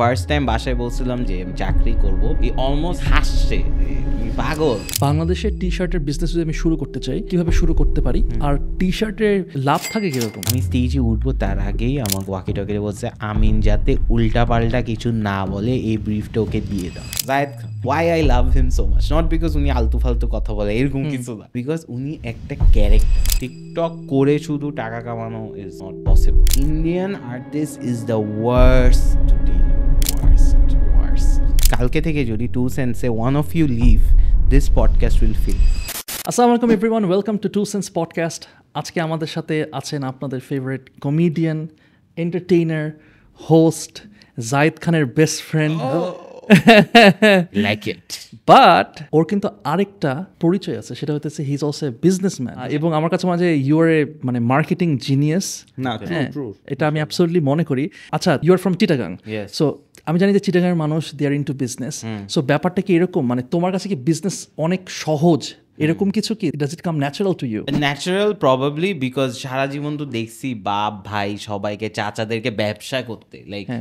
First time বাসায় বলছিলাম যে চাকরি করব এই অলমোস্ট হাসছে পাগল বাংলাদেশের টি শার্টের বিজনেস যদি আমি শুরু করতে চাই কিভাবে শুরু করতে পারি আর টি শার্টের লাভ থাকে কিরকম আমি স্টেজে উঠবো তার আগেই আমাকে ওয়াকি টকি বলছে আমিন যাতে উল্টা পাল্টা কিছু না বলে এই ব্রিফটা ওকে দিয়ে দাও Zayed why I love him so much not because উনি আলতু ফালতু কথা বলে এরকম কিছু না বিকজ উনি একটা ক্যারেক্টার টিকটক করে শুধু টাকা কামানো is not possible Indian artist is the worst to deal কালকে থেকে যদি টু সেন্সে one of you leave this podcast will feel আসসালামু আলাইকুম everyone welcome to two cents podcast আজকে আমাদের সাথে আছেন আপনাদের favourite comedian entertainer host Zayed খানের best friend like it but ওর কিন্তু আরেকটা পরিচয় আছে সেটা হচ্ছে his is also a businessman এবং আমার কাছে মাঝে ইউ আর এ মানে মার্কেটিং জিনিয়াস না হ্যাঁ, এটা আমি অ্যাবসলিটলি মনে করি আচ্ছা you are from Chittagong so আমি জানি যে চিটাগাঙের মানুষ they are into business so ব্যাপারটা কি এরকম মানে তোমার কাছে কি বিজনেস অনেক সহজ এরকম কিছু কি does it come natural to you natural probably because সারা জীবন তো দেখছি বাপ ভাই সবাইকে চাচাদেরকে ব্যবসা করতে লাইক হ্যাঁ।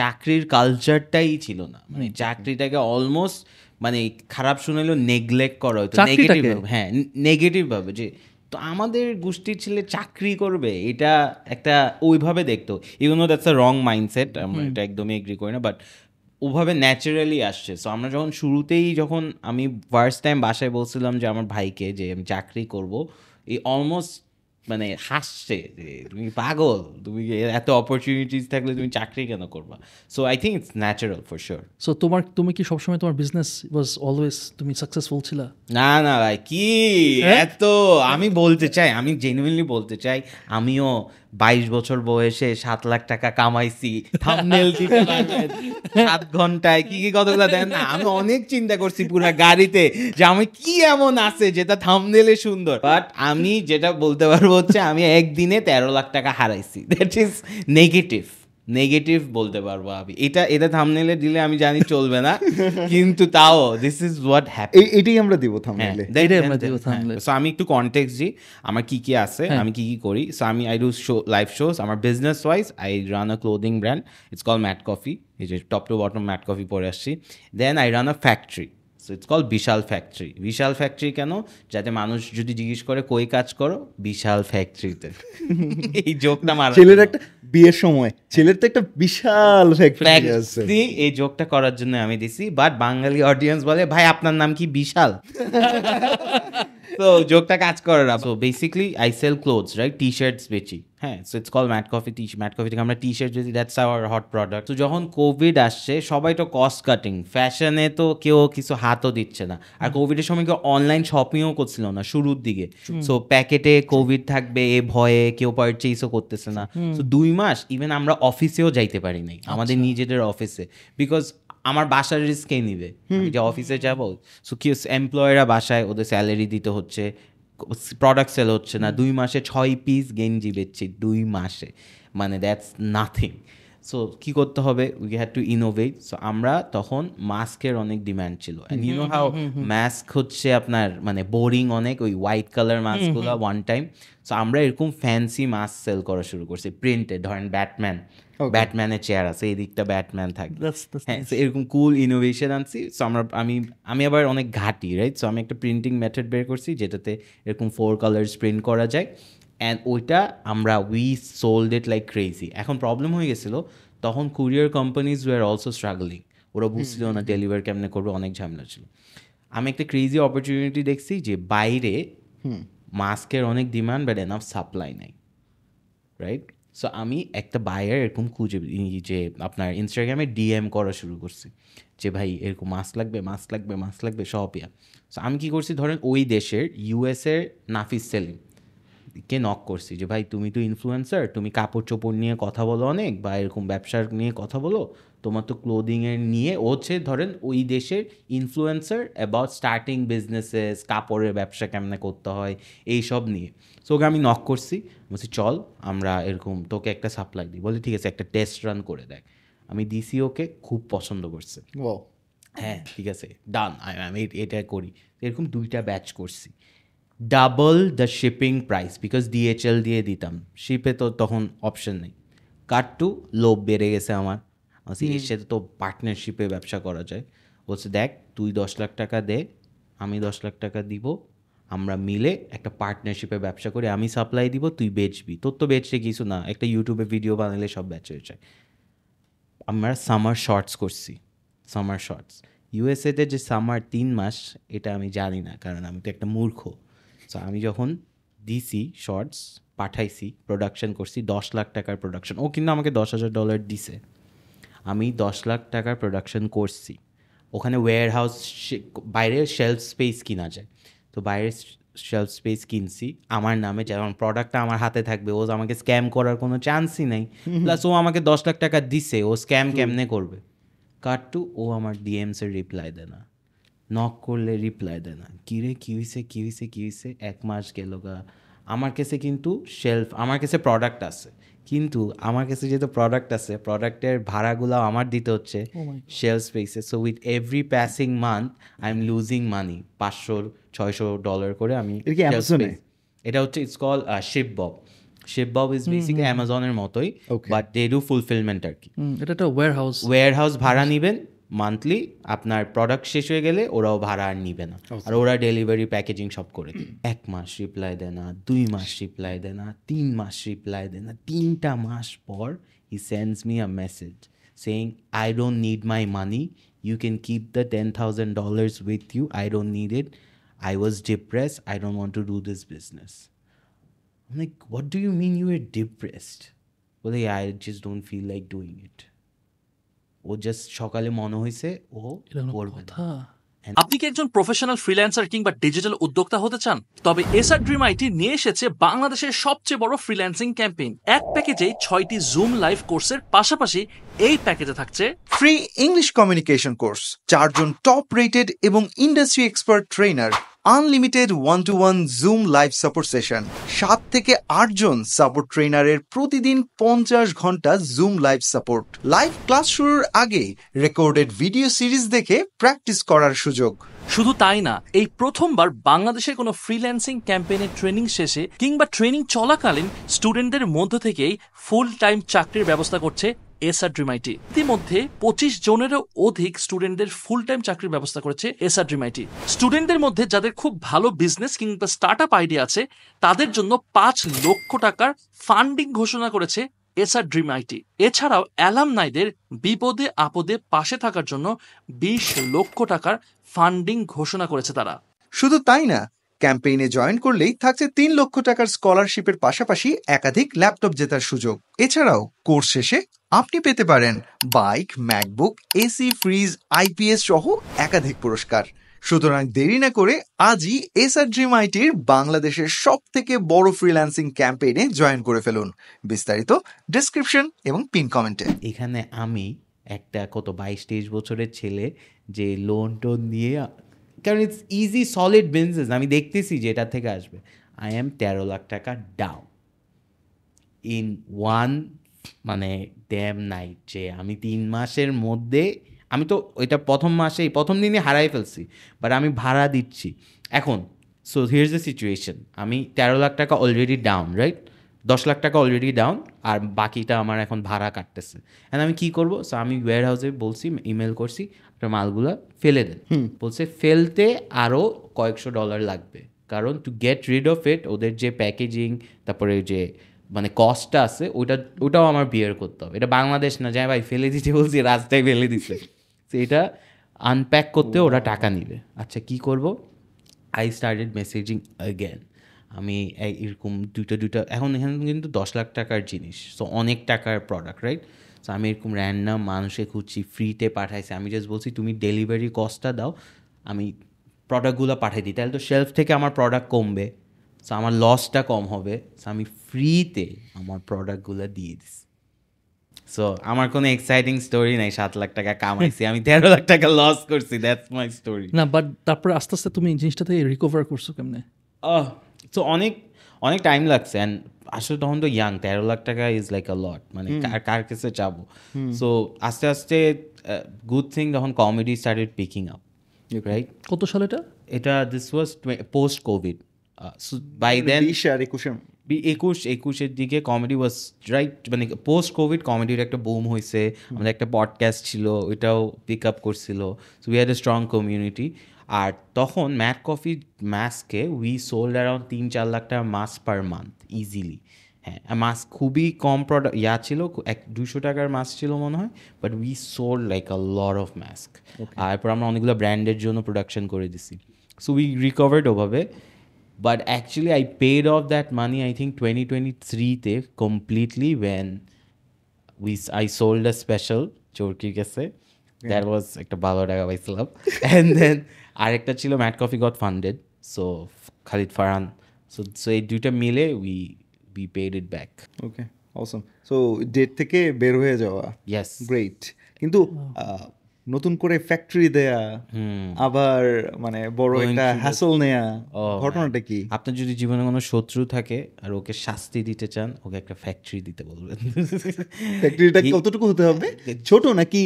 চাকরির কালচারটাই ছিল না মানে চাকরিটাকে অলমোস্ট মানে খারাপ শুনেলেও নেগলেক্ট করা হয়তো নেগেটিভ হ্যাঁ নেগেটিভ ভাবে যে তো আমাদের গোষ্ঠীর ছেলে চাকরি করবে এটা একটা ওইভাবে দেখতো even that's a wrong mindset আমরা এটা একদমই এগ্রি করি না বাট ওভাবে ন্যাচারালি আসছে সো আমরা যখন শুরুতেই যখন আমি ফার্স্ট টাইম বাসায় বলছিলাম যে আমার ভাইকে যে আমি চাকরি করবো এই অলমোস্ট মানে হাসছে যে তুমি পাগল তুমি এত অপরচুনিটিস থাকলে তুমি চাকরি কেন করবা so I think it's natural for sure so তোমার তুমি কি সবসময় তোমার বিজনেস ওয়াজ অলওয়েজ তুমি সাকসেসফুল ছিল না না ভাই কি হ্যাঁ? এত আমি বলতে চাই আমি জেনুইনলি বলতে চাই আমিও বাইশ বছর বয়সে সাত লাখ টাকা কামাইছি থামনেল দিতে সাত ঘন্টায় কি কি কতগুলো দেন না আমি অনেক চিন্তা করছি পুরো গাড়িতে যে আমি কি এমন আছে যেটা থামনেলে সুন্দর বাট আমি যেটা বলতে পারবো হচ্ছে আমি একদিনে তেরো লাখ টাকা হারাইছি দ্যাট ইজ নেগেটিভ নেগেটিভ বলতে পারবো আমি এটা এটা থামনেলে দিলে আমি জানি চলবে না কিন্তু তাও দিস ইজ হোয়াট হ্যাপি এটাই আমরা হ্যাঁ, দেবো থামনেলে এটাই আমরা দেবো থামনেলে সো আমি একটু কনটেক্সট দিই আমার কি কি আছে হ্যাঁ। আমি কি কি করি সো আমি I do show live shows আমার business wise I run a clothing brand it's call Matt Coffee এই যে top to bottom Matt Coffee পরে আসছি then I run a factory so it's call বিশাল ফ্যাক্টরি বিশাল factory কেন যাতে মানুষ যদি জিজ্ঞেস করে কই কাজ করো বিশাল ফ্যাক্টরিতে এই জোকটা মারা ছেলের একটা বিয়ের সময় ছেলের তো একটা বিশাল এই জোকটা করার জন্য আমি দিছি বাট বাঙালি অডিয়েন্স বলে ভাই আপনার নাম কি বিশাল তো জোকটা কাজ করে না basically I sell clothes right T shirts বেচি হ্যাঁ so it's call Matt Coffee T Matt Coffee থেকে আমরা টি শার্ট যদি দ্যাটস আওয়ার হট প্রোডাক্ট তো যখন কোভিড আসছে সবাই তো কস্ট কাটিং ফ্যাশনে তো কেউ কিছু হাতও দিচ্ছে না আর কোভিডের সময় কেউ অনলাইন শপিংও করছিল না শুরুর দিকে সো প্যাকেটে কোভিড থাকবে এ ভয়ে কেউ পারচেসও করতেছে না সো দুই মাস ইভেন আমরা অফিসেও যাইতে পারি নাই আচ্ছা। আমাদের নিজেদের অফিসে বিকজ আমার বাসার রিস্কেই নিবে যে অফিসে যাব সুখী কি বাসায় ওদের স্যালারি দিতে হচ্ছে প্রোডাক্ট সেল হচ্ছে না দুই মাসে ছয় পিস গেঞ্জি বেচছি দুই মাসে মানে দ্যাটস নাথিং সো কি করতে হবে we had to innovate so আমরা তখন মাস্কের অনেক ডিম্যান্ড ছিল ইউনো হাউ মাস্ক হচ্ছে আপনার মানে বোরিং অনেক ওই হোয়াইট কালার মাস্কগুলো ওয়ান টাইম সো আমরা এরকম ফ্যান্সি মাস্ক সেল করা শুরু করছি প্রিন্টে ধরেন ব্যাটম্যান ব্যাটম্যানের চেয়ার আছে এই দিকটা ব্যাটম্যান থাকবে হ্যাঁ এরকম কুল ইনোভেশন আনছি সো আমরা আমি আমি আবার অনেক ঘাটি রাইট সো আমি একটা প্রিন্টিং মেথড বের করছি যেটাতে এরকম ফোর কালার্স প্রিন্ট করা যায় অ্যান্ড ওইটা আমরা we sold it like crazy এখন প্রবলেম হয়ে গেছিলো তখন courier companies are also struggling ওরা বুঝছিল না ডেলিভার কেমনে করবে অনেক ঝামেলা ছিল আমি একটা ক্রেজি অপরচুনিটি দেখছি যে বাইরে মাস্কের অনেক ডিমান্ড বাট এনাফ সাপ্লাই নাই রাইট সো আমি একটা বায়ার এরকম খুঁজে যে আপনার ইনস্টাগ্রামে ডিএম করা শুরু করছি যে ভাই এরকম মাছ লাগবে মাছ লাগবে মাছ লাগবে সব ইয়া সো আমি কী করছি ধরেন ওই দেশের ইউএসের নাফিস সেলিম কে নক করছি যে ভাই তুমি তো ইনফ্লুয়েন্সার তুমি কাপড় চোপড় নিয়ে কথা বলো অনেক বা এরকম ব্যবসার নিয়ে কথা বলো তোমার তো ক্লোদিংয়ের নিয়ে হচ্ছে ধরেন ওই দেশের ইনফ্লুয়েন্সার অ্যাবাউট স্টার্টিং বিজনেসেস কাপড়ের ব্যবসা কেমনে করতে হয় এই সব নিয়ে সো ওকে আমি নক করছি বলছি চল আমরা এরকম তোকে একটা সাপ্লাই দিই বলি ঠিক আছে একটা টেস্ট রান করে দেখ আমি দিছি ওকে খুব পছন্দ করছে হ্যাঁ ঠিক আছে ডান আমি এটা করি এরকম দুইটা ব্যাচ করছি double the shipping price because DHL দিয়ে দিতাম শিপে তো তখন অপশন নেই কাট টু লোভ বেড়ে গেছে আমার এর সাথে তো পার্টনারশিপে ব্যবসা করা যায় বলছে দেখ তুই দশ লাখ টাকা দে আমি দশ লাখ টাকা দিব আমরা মিলে একটা পার্টনারশিপে ব্যবসা করে আমি সাপ্লাই দিব তুই বেচবি তোর তো বেচতে কিছু না একটা ইউটিউবে ভিডিও বানালে সব বেচা হয়ে যায় আমরা সামার শর্টস করছি সামার শর্টস ইউএসএতে যে সামার তিন মাস এটা আমি জানি না কারণ আমি তো একটা মূর্খ সো আমি যখন দিছি শর্টস পাঠাইছি প্রোডাকশন করছি দশ লাখ টাকার প্রোডাকশন ও কিন্তু আমাকে দশ হাজার ডলার দিছে আমি দশ লাখ টাকার প্রোডাকশন করছি ওখানে ওয়ার হাউস বাইরের শেলফ স্পেস কিনা যায় তো বাইরের শেলফ স্পেস কিনছি আমার নামে যেমন প্রোডাক্টটা আমার হাতে থাকবে ও আমাকে স্ক্যাম করার কোনো চান্সই নেই প্লাস ও আমাকে দশ লাখ টাকা দিছে ও স্ক্যাম কেমনে করবে টু ও আমার ডিএমসের রিপ্লাই দেয় না নক করলে রিপ্লাই দেয় না কিরে কী হয়েছে কী হয়েছে কী হয়েছে এক মাস গেল গা আমার কাছে কিন্তু শেলফ আমার কাছে প্রোডাক্ট আছে কিন্তু আমার কাছে যেহেতু প্রোডাক্ট আছে প্রোডাক্টের ভাড়াগুলো আমার দিতে হচ্ছে শেল স্পেসে so with every passing month I am losing money পাঁচশো ছয়শো ডলার করে আমি এটা হচ্ছে it's call ShipBob ShipBob is basic অ্যামাজনের মতোই বাট দে ডু ফুলফিলমেন্ট আর কি এটা একটা হাউস ওয়্যার হাউস ভাড়া নেবেন মান্থলি আপনার প্রোডাক্ট শেষ হয়ে গেলে ওরাও ভাড়া আর নিবে না আর ওরা ডেলিভারি প্যাকেজিং সব করে এক মাস রিপ্লাই দেয় না দুই মাস রিপ্লাই দেয় না তিন মাস রিপ্লাই দেয় না তিনটা মাস পর he sends me a message saying I don't need my money you can keep the ten thousand dollars with you I don't need it I was depress I don't want to do this business like what do you mean you are depressed বলে I just don't feel like doing it ও just সকালে মনে হয়েছে ও করবে আপনি কি একজন professional freelancer কিংবা ডিজিটাল উদ্যোক্তা হতে চান তবে এসআর ড্রিম আইটি নিয়ে এসেছে বাংলাদেশের সবচেয়ে বড় ফ্রিল্যান্সিং ক্যাম্পেইন এক প্যাকেজে ছয়টি জুম লাইভ কোর্সের পাশাপাশি এই প্যাকেজে থাকছে ফ্রি ইংলিশ কমিউনিকেশন কোর্স চারজন টপ রেটেড এবং industry expert trainer unlimited one to one Zoom live support session সাত থেকে আটজন সাপোর্ট ট্রেনারের প্রতিদিন পঞ্চাশ ঘন্টা Zoom live support live class শুরুর আগে রেকর্ডেড ভিডিও সিরিজ দেখে প্র্যাকটিস করার সুযোগ শুধু তাই না এই প্রথমবার বাংলাদেশের কোনো ফ্রিল্যান্সিং ক্যাম্পেইনের ট্রেনিং শেষে কিংবা ট্রেনিং চলাকালীন স্টুডেন্টদের মধ্য থেকেই ফুল টাইম চাকরির ব্যবস্থা করছে এসআর ড্রিম ইতিমধ্যে পঁচিশ জনেরও অধিক স্টুডেন্টদের ফুল টাইম চাকরির ব্যবস্থা করেছে এসআর ড্রিম স্টুডেন্টদের মধ্যে যাদের খুব ভালো বিজনেস কিংবা স্টার্ট আপ আইডিয়া আছে তাদের জন্য পাঁচ লক্ষ টাকার ফান্ডিং ঘোষণা করেছে এসআর ড্রিম আইটি এছাড়াও অ্যালামনাইদের বিপদে আপদে পাশে থাকার জন্য বিশ লক্ষ টাকার ফান্ডিং ঘোষণা করেছে তারা শুধু তাই না ক্যাম্পেইনে জয়েন করলেই থাকছে তিন লক্ষ টাকার স্কলারশিপের পাশাপাশি একাধিক ল্যাপটপ জেতার সুযোগ এছাড়াও কোর্স শেষে আপনি পেতে পারেন bike MacBook AC fridge IPS সহ একাধিক পুরস্কার সুতরাং দেরি না করে আজই এসআর ড্রিম আইটির বাংলাদেশের সব থেকে বড় ফ্রিল্যান্সিং ক্যাম্পেইনে জয়েন করে ফেলুন বিস্তারিত ডিসক্রিপশন এবং পিন কমেন্টে এখানে আমি একটা কত বাইশ তেইশ বছরের ছেলে যে লোন টোন নিয়ে কারণ ইটস ইজি সলিড বিজনেস আমি দেখতেছি যে এটা থেকে আসবে আই এম তেরো লাখ টাকা ডাউন ইন ওয়ান মানে ড্যাম নাইট যে আমি তিন মাসের মধ্যে আমি তো এটা প্রথম মাসেই প্রথম দিনই হারাই ফেলছি বাট আমি ভাড়া দিচ্ছি এখন সো হিয়ার দ্য সিচুয়েশন আমি তেরো লাখ টাকা অলরেডি ডাউন রাইট দশ লাখ টাকা অলরেডি ডাউন আর বাকিটা আমার এখন ভাড়া কাটতেছে অ্যান্ড আমি কী করবো সো আমি ওয়ার হাউসে বলছি ইমেল করছি আপনার মালগুলো ফেলে দেন বলছে ফেলতে আরও কয়েকশো ডলার লাগবে কারণ to get rid of it ওদের যে প্যাকেজিং তারপরে যে মানে কস্টটা আছে ওইটা ওটাও আমার বিয়ার করতে হবে এটা বাংলাদেশ না যায় ভাই ফেলে দিতে বলছি রাস্তায় ফেলে দিতে এটা আনপ্যাক করতে ওরা টাকা নিবে আচ্ছা কি করব আই স্টার্টেড মেসেজিং অ্যাগেন আমি এরকম দুইটা দুইটা এখন এখানে কিন্তু দশ লাখ টাকার জিনিস সো অনেক টাকার প্রোডাক্ট রাইট সো আমি এরকম র্যান্ডাম মানুষে খুঁজছি ফ্রিতে পাঠাইছি আমি জাস্ট বলছি তুমি ডেলিভারি কস্টটা দাও আমি প্রোডাক্টগুলো পাঠাই দিই তাহলে তো শেলফ থেকে আমার প্রোডাক্ট কমবে সো আমার লসটা কম হবে সো আমি ফ্রিতে আমার প্রোডাক্টগুলো দিয়ে দিচ্ছি সো আমার কোনো এক্সাইটিং স্টোরি নাই সাত লাখ টাকা কামাইছি আমি তেরো লাখ টাকা লস করছি দ্যাটস মাই স্টোরি না বাট তারপরে আস্তে আস্তে তুমি এই জিনিসটা থেকে রিকভার করছো কেমনে তো অনেক অনেক টাইম লাগছে অ্যান্ড আসলে তখন তো ইয়াং তেরো লাখ টাকা ইজ লাইক আ লট মানে কার কার কাছে যাবো সো আস্তে আস্তে গুড থিং তখন comedy started picking up right কত সাল এটা এটা this was post Covid by then একুশ একুশের দিকে কমেডি ওয়াজ রাইট মানে পোস্ট কোভিড কমেডির একটা বুম হয়েছে আমাদের একটা পডকাস্ট ছিল ওইটাও পিক আপ করছিল so we had a strong community আর তখন ম্যাট কফি মাস্কে উই সোল্ড অ্যারাউন্ড তিন চার লাখ টাকা মাস্ক পার মান্থ ইজিলি হ্যাঁ মাস্ক খুবই কম প্রোডাক্ট ইয়া ছিল এক দুশো টাকার মাস্ক ছিল মনে হয় but we sold like a lot of mask আর এরপর আমরা অনেকগুলো ব্র্যান্ডের জন্য প্রোডাকশন করে দিছি সো উই রিকভার্ড ওভাবে but actually I paid off that money I think twenty twenty থ্রিতে completely when we I sold a special চোরকির কাছে দ্যাট ওয়াজ একটা ভালো টাকা পাইছিলাম অ্যান্ড দেন আরেকটা ছিল Matt Coffee got funded so Khalid Farhan so so এই দুইটা মিলে we we paid it back okay awesome so debt থেকে বের হয়ে যাওয়া ইয়াস গ্রেট কিন্তু নতুন করে ফ্যাক্টরি দেয়া আবার মানে বড় একটা হ্যাসল নেয়া oh, ঘটনাটা কি আপনার যদি জীবনে কোনো শত্রু থাকে আর ওকে শাস্তি দিতে চান ওকে একটা ফ্যাক্টরি দিতে বলবেন ফ্যাক্টরিটা কতটুকু হতে হবে ছোট নাকি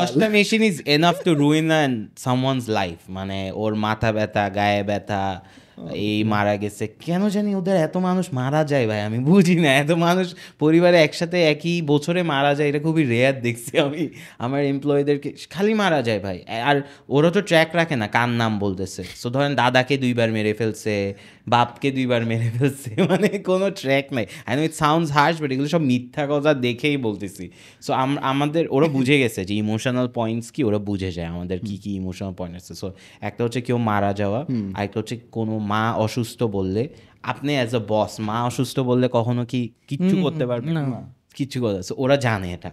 দশটা machine is enough to ruin and someone's life মানে ওর মাথা ব্যথা গায়ে ব্যথা এই মারা গেছে কেন জানি ওদের এত মানুষ মারা যায় ভাই আমি বুঝি না এত মানুষ পরিবারে একসাথে একই বছরে মারা যায় এটা খুবই রেয়ার দেখছি আমি আমার এমপ্লয়ীদেরকে খালি মারা যায় ভাই আর ওরা তো ট্র্যাক রাখে না কার নাম বলতেছে সো ধরেন দাদাকে দুইবার মেরে ফেলছে বাপকে দুইবার মেরে ফেলছে মানে কোনো ট্র্যাক নাই I know it sounds harsh but এগুলো সব মিথ্যা কথা দেখেই বলতেছি সো আমাদের ওরা বুঝে গেছে যে ইমোশনাল পয়েন্টস কি ওরা বুঝে যায় আমাদের কি কি ইমোশনাল পয়েন্ট আছে সো একটা হচ্ছে কেউ মারা যাওয়া আরেকটা হচ্ছে কোনো মা অসুস্থ বললে আপনি অ্যাজ আ বস মা অসুস্থ বললে কখনো কি কিচ্ছু করতে পারবে না কিচ্ছু করতে সো ওরা জানে এটা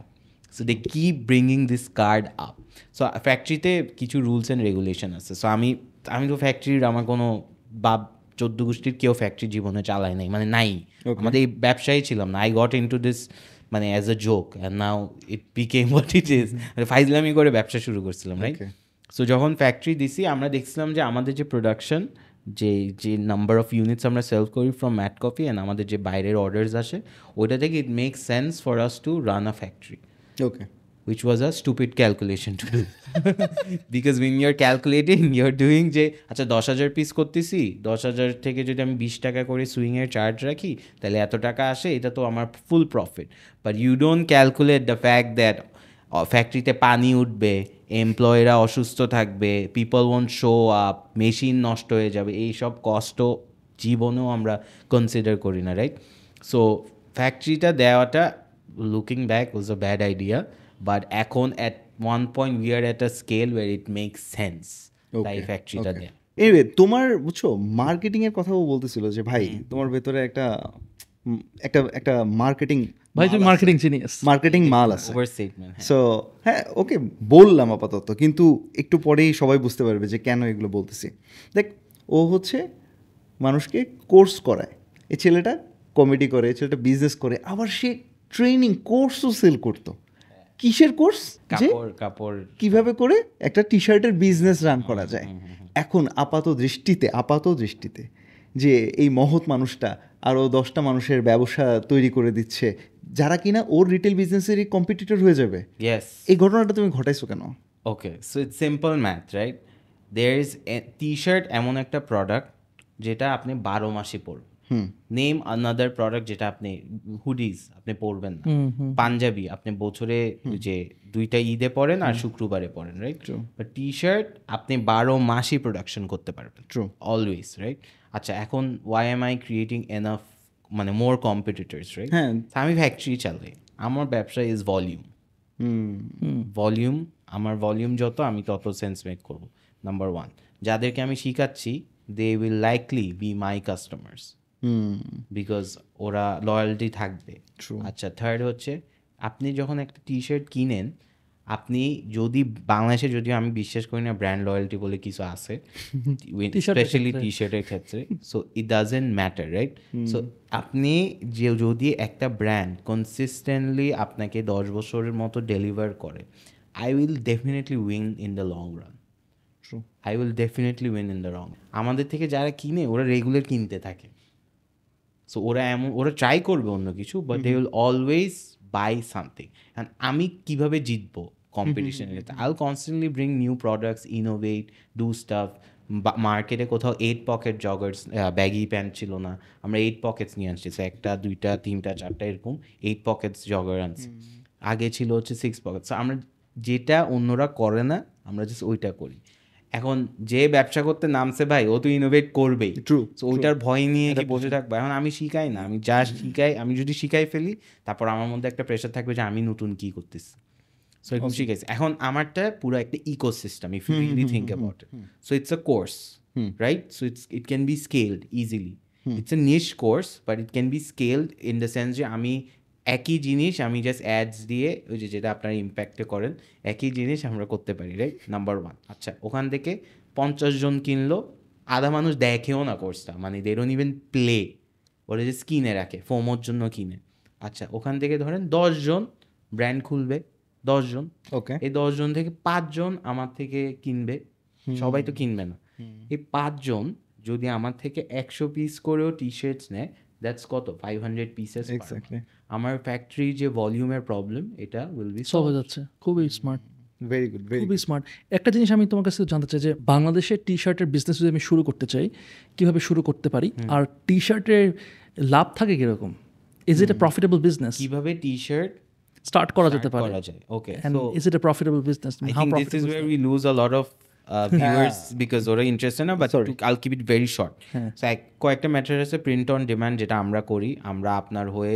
সো দে কি bringing this card up so ফ্যাক্টরিতে কিছু রুলস অ্যান্ড রেগুলেশন আছে সো আমি আমি তো ফ্যাক্টরির আমার কোনো বাপ চোদ্দ গোষ্ঠীর কেউ ফ্যাক্টরি জীবনে চালায় নাই মানে নাই আমাদের এই ব্যবসায়ী ছিলাম না I got into this মানে as a joke and now it came what it is ফাইজলামি করে ব্যবসা শুরু করছিলাম রাইট সো যখন ফ্যাক্টরি দিছি আমরা দেখছিলাম যে আমাদের যে প্রোডাকশন যে যে নাম্বার অফ ইউনিটস আমরা সেল করি ফ্রম ম্যাট কফি অ্যান্ড আমাদের যে বাইরের অর্ডার্স আসে ওইটা থেকে it make sense for us to run a factory okay which was a stupid calculation to do. because when you're calculating, you're doing যে আচ্ছা দশ হাজার পিস করতেছি দশ হাজার থেকে যদি আমি বিশ টাকা করে সুইংয়ের চার্জ রাখি তাহলে এত টাকা আসে এটা তো আমার full profit but you don't calculate the fact that ফ্যাক্টরিতে পানি উঠবে এমপ্লয়িরা অসুস্থ থাকবে people won't show up machine নষ্ট হয়ে যাবে এই সব কষ্ট জীবনেও আমরা কনসিডার করি না রাইট সো ফ্যাক্টরিটা দেওয়াটা looking back was a bad idea but এখন at one point we are at a scale where it make sense তাই তোমার বুঝছো মার্কেটিং এর কথাও বলতেছিল যে ভাই হ্যাঁ। তোমার ভেতরে একটা একটা একটা মার্কেটিং ভাই তুমি মার্কেটিং জিনিয়াস মার্কেটিং মাল আছে সো হ্যাঁ ওকে হ্যাঁ, বললাম আপাতত কিন্তু একটু পরেই সবাই বুঝতে পারবে যে কেন এগুলো বলতেছি দেখ ও হচ্ছে মানুষকে কোর্স করায় এই ছেলেটা কমেডি করে ছেলেটা বিজনেস করে আবার সে ট্রেনিং কোর্সও সেল করতো কিসের কোর্স যে কাপড় কিভাবে করে একটা টি শার্টের বিজনেস রান করা যায় এখন আপাত দৃষ্টিতে আপাত দৃষ্টিতে যে এই মহৎ মানুষটা আরও দশটা মানুষের ব্যবসা তৈরি করে দিচ্ছে যারা কিনা ওর রিটেল বিজনেসেরই কম্পিটিটর হয়ে যাবে এই ঘটনাটা তুমি ঘটাইছো কেন okay so it's simple math right there is T shirt এমন একটা প্রোডাক্ট যেটা আপনি বারো মাসে পড়বেন নেম আনাদার প্রোডাক্ট যেটা আপনি হুডিস আপনি পরবেন না পাঞ্জাবি আপনি বছরে যে দুইটা ঈদে পরেন আর শুক্রবারে পরেন রাইট বা টি শার্ট আপনি বারো মাসই প্রোডাকশন করতে পারবেন ট্রু অলওয়েজ রাইট আচ্ছা এখন why am I creating enough মানে মোর কম্পিটিটার্স রাইট হ্যাঁ আমি ফ্যাক্টরি চালাই আমার ব্যবসা ইজ ভলিউম ভলিউম আমার ভলিউম যত আমি তত সেন্স মেক করবো নাম্বার ওয়ান যাদেরকে আমি শিখাচ্ছি they will likely be my customers because hmm. ওরা লয়ালটি থাকবে আচ্ছা থার্ড হচ্ছে আপনি যখন একটা টি শার্ট কিনেন আপনি যদি বাংলাদেশে যদি আমি বিশ্বাস করি না ব্র্যান্ড লয়্যালটি বলে কিছু আছে স্পেশালি টি শার্টের ক্ষেত্রে so it doesn't matter right so আপনি যে যদি একটা ব্র্যান্ড কনসিস্টেন্টলি আপনাকে দশ বছরের মতো ডেলিভার করে I will definitely win in the long run I will definitely win in the long আমাদের থেকে যারা কিনে ওরা রেগুলার কিনতে থাকে সো ওরা এমন ওরা ট্রাই করবে অন্য কিছু but they will always buy something and আমি কীভাবে জিতবো কম্পিটিশন ক্ষেত্রে I constantly bring new products innovate do stuff মার্কেটে কোথাও eight pocket joggers baggy pant ছিল না আমরা এইট পকেটস নিয়ে আসছি একটা দুইটা তিনটা চারটা এরকম এইট পকেটস জগার আনছি আগে ছিল হচ্ছে সিক্স পকেটস আমরা যেটা অন্যরা করে না আমরা জাস্ট ওইটা করি এখন যে ব্যবসা করতে নামছে ভাই ও তো ইনোভেট করবেই ট্রু সো ওইটার ভয় নিয়ে কি বসে থাকবো এখন আমি শিখাই না আমি যা শিখাই আমি যদি শিখাই ফেলি তারপর আমার মধ্যে একটা প্রেশার থাকবে যে আমি নতুন কি করতেছি সো এরকম শিখাইছি এখন আমারটা পুরো একটা ecosystem if you really think about it so it's a course right so it's it can be scaled easily it's a niche course but it can be scaled in the sense যে আমি একই জিনিস আমি just ads দিয়ে ওই যে যেটা আপনার ইম্প্যাক্টে করেন একই জিনিস আমরা করতে পারি রাইট নাম্বার ওয়ান আচ্ছা ওখান থেকে পঞ্চাশ জন কিনলো আধা মানুষ দেখেও না কোর্সটা মানে দে ডোন্ট ইভেন প্লে ওরা যে কিনে রাখে ফোমোর জন্য কিনে আচ্ছা ওখান থেকে ধরেন দশজন ব্র্যান্ড খুলবে দশজন ওকে এই দশজন থেকে পাঁচজন আমার থেকে কিনবে সবাই তো কিনবে না এই পাঁচজন যদি আমার থেকে একশো পিস করেও টি শার্টস নেয় দ্যাটস কত ফাইভ হান্ড্রেড পিসেস আমার ফ্যাক্টরি যে ভলিউমের প্রবলেম এটা উইল বি সলভ হয়ে যাচ্ছে খুবই স্মার্ট ভেরি গুড খুবই স্মার্ট একটা জিনিস আমি তোমার কাছে জানতে চাই যে বাংলাদেশের টি শার্টের বিজনেস যদি আমি শুরু করতে চাই কিভাবে শুরু করতে পারি আর টি শার্টের লাভ থাকে কীরকম is it a profitable business কিভাবে টি শার্ট স্টার্ট করা যেতে পারে ওকে যায় okay is it a profitable business how profitable is where we lose a lot of viewers uh, because ওরা ইন্টারেস্টেড না but I'll keep it very short so কয়েকটা matter আছে print on demand যেটা আমরা করি আমরা আপনার হয়ে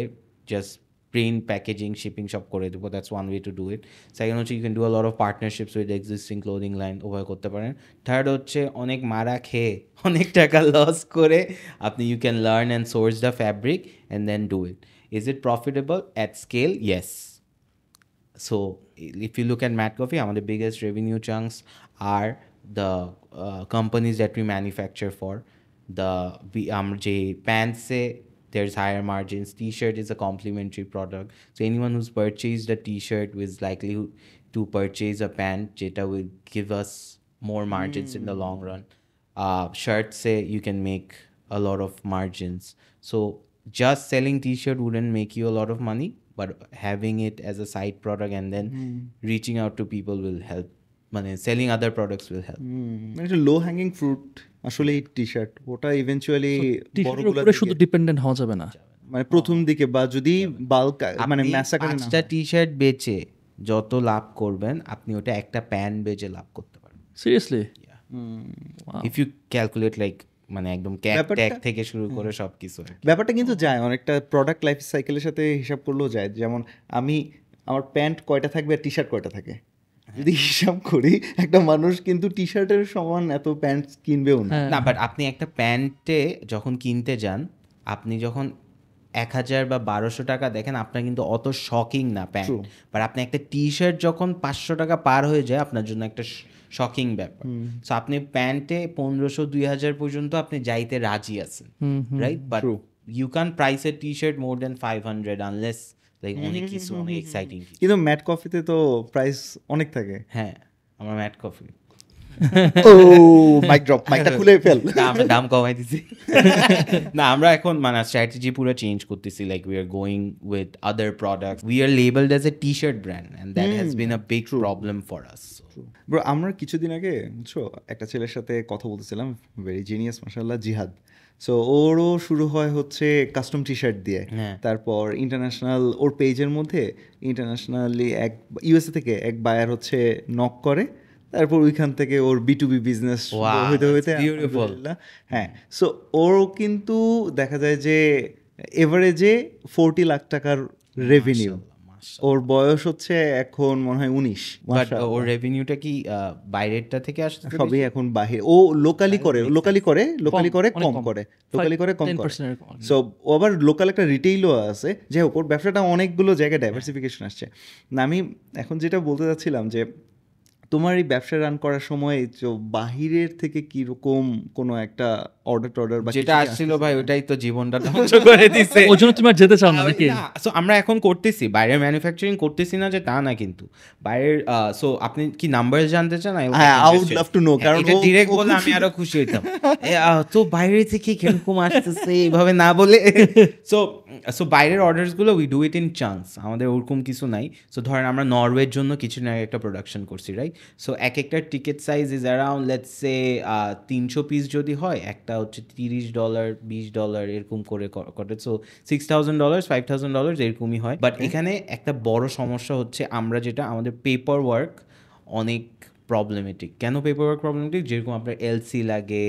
জাস্ট প্রিন্ট প্যাকেজিং শিপিং সব করে দেবো that's one way to do it second হচ্ছে you can do a lot of partnerships with existing clothing line over করতে পারেন থার্ড হচ্ছে অনেক মারা খেয়ে অনেক টাকা লস করে আপনি you can learn and source the fabric and then do it is it profitable at scale yes so if you look and Matt Coffee আমাদের biggest revenue chance are the uh, companies that we manufacture for. The we um, J pants say there's higher margins. T-shirt is a complementary product. So anyone who's purchased a T-shirt is likely to purchase a pant. Jeta will give us more margins mm. in the hmm. long run. Uh, shirts say you can make a lot of margins. So just selling T-shirt wouldn't make you a lot of money, but having it as a side product and then mm. reaching out to people will help মানে selling other products will help এটা low hanging fruit আসলে এই T shirt ওটা eventually বড়গুলো শুধু dependent হওয়া যাবে না মানে প্রথম দিকে বা যদি বাল্ক মানে ম্যাসা পাঁচটা টি শার্ট বেচে যত লাভ করবেন আপনি ওটা একটা প্যান বেচে লাভ করতে পারবেন seriously if you calculate like মানে একদম ট্যাগ থেকে শুরু করে সব কিছু ব্যাপারটা কিন্তু যায় অনেকটা প্রোডাক্ট লাইফ সাইকেলের সাথে হিসাব করলেও যায় যেমন আমি আমার প্যান্ট কয়টা থাকবে আর টি শার্ট কয়টা থাকে যদি হিসাব করি একটা মানুষ কিন্তু টি শার্টের সমান এত প্যান্ট কিনবেও না বাট হ্যাঁ। আপনি একটা প্যান্টে যখন কিনতে যান আপনি যখন এক হাজার বা বারোশো টাকা দেখেন আপনার কিন্তু অত শকিং না প্যান্ট বাট আপনি একটা টি শার্ট যখন পাঁচশো টাকা পার হয়ে যায় আপনার জন্য একটা শকিং ব্যাপার সো আপনি প্যান্টে পনেরোশো দুই হাজার পর্যন্ত আপনি যাইতে রাজি আছেন right but you can price a T shirt more than five hundred unless like অনেক কিছু অনেক এক্সাইটিং কিন্তু ম্যাট কফিতে তো প্রাইস অনেক থাকে হ্যাঁ আমরা ম্যাট কফি ও মাইক ড্রপ মাইকটা খুলে ফেল আমরা দাম কমাই দিছি না আমরা এখন মানে স্ট্র্যাটেজি পুরো চেঞ্জ করতেছি like we are going with other products we are labelled as a T shirt brand and that has been a big problem for us bro আমরা কিছুদিন আগে বুঝছো একটা ছেলের সাথে কথা বলতেছিলাম ভেরি জিনিয়াস মাশাআল্লাহ জিহাদ সো ওরও শুরু হয় হচ্ছে কাস্টম টি শার্ট দিয়ে হ্যাঁ। তারপর ইন্টারন্যাশনাল ওর পেজের মধ্যে ইন্টারন্যাশনালি এক ইউএসএ থেকে এক বায়ার হচ্ছে নক করে তারপর ওইখান থেকে ওর বি টু বিজনেস হইতে হইতে হ্যাঁ সো ওর কিন্তু দেখা যায় যে এভারেজে ফোরটি লাখ টাকার রেভিনিউ আচ্ছা। ওর বয়স হচ্ছে এখন মনে হয় উনিশ ওর রেভিনিউটা কি বাইরেরটা থেকে আসছে সবই এখন বাহির ও লোকালি করে লোকালি করে লোকালি করে কম করে লোকালি করে কম করে সো ও আবার লোকাল একটা রিটেইলও আছে যাই হোক ওর ব্যবসাটা অনেকগুলো জায়গায় ডাইভার্সিফিকেশন আসছে না আমি এখন যেটা বলতে চাচ্ছিলাম যে তোমার এই ব্যবসা রান করার সময় বাহিরের থেকে কিরকম কোনো একটা অর্ডার টর্ডার বা যেটা আসছিল ভাই ওটাই তো জীবনটা ধ্বংস করে দিছে ওই জন্য তুমি যেতে চাও না নাকি সো আমরা এখন করতেছি বাইরে ম্যানুফ্যাকচারিং করতেছি না যে তা না কিন্তু বাইরের সো আপনি কি নাম্বার জানতে চান I would love to know কারণ এটা ডাইরেক্ট বলে আমি আরো খুশি হইতাম তো বাইরে থেকে কিরকম আসছে এইভাবে না বলে সো সো বাইরের অর্ডারসগুলো we do it in chance আমাদের ওরকম কিছু নাই সো ধরেন আমরা নরওয়ের জন্য কিছু না একটা প্রোডাকশন করছি রাইট সো এক একটা ticket size is around let's say তিনশো পিস যদি হয় একটা হচ্ছে তিরিশ ডলার বিশ ডলার এরকম করে করে so six thousand dollar five thousand dollar এরকমই হয় বাট এখানে একটা বড় সমস্যা হচ্ছে আমরা যেটা আমাদের পেপার ওয়ার্ক অনেক প্রবলেমেটিক কেন পেপার ওয়ার্ক প্রবলেমেটিক যেরকম আপনার এলসি লাগে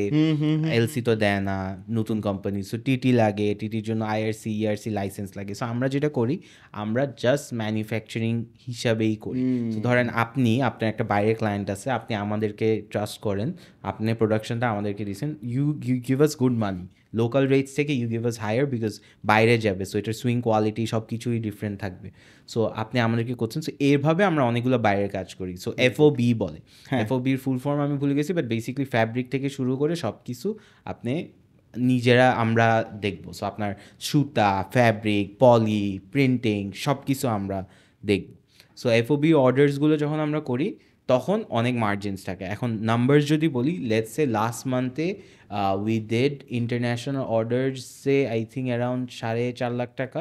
এলসি তো দেয় না নতুন কোম্পানি সো টিটি লাগে টিটির জন্য আইআরসি ইআরসি লাইসেন্স লাগে সো আমরা যেটা করি আমরা জাস্ট ম্যানুফ্যাকচারিং হিসাবেই করি ধরেন আপনি আপনার একটা বাইরের ক্লায়েন্ট আছে আপনি আমাদেরকে ট্রাস্ট করেন আপনার প্রোডাকশনটা আমাদেরকে দিয়েছেন you you give us good money local rates থেকে you give us higher because বাইরে যাবে সো এটার সুইং কোয়ালিটি সব কিছুই ডিফারেন্ট থাকবে সো আপনি আমাদেরকে করছেন সো এভাবে আমরা অনেকগুলো বাইরের কাজ করি সো এফও বি বলে এফও বির ফুল ফর্ম আমি ভুলে গেছি বাট বেসিকলি ফ্যাব্রিক থেকে শুরু করে সব কিছু আপনি নিজেরা আমরা দেখব সো আপনার সুতা ফ্যাব্রিক পলি প্রিন্টিং সব কিছু আমরা দেখব সো এফও বি অর্ডার্সগুলো যখন আমরা করি তখন অনেক মার্জিনস থাকে এখন নাম্বার যদি বলি লেটস সে লাস্ট মান্থে উই ডেড ইন্টারন্যাশনাল অর্ডার্সে আই থিঙ্ক অ্যারাউন্ড সাড়ে চার লাখ টাকা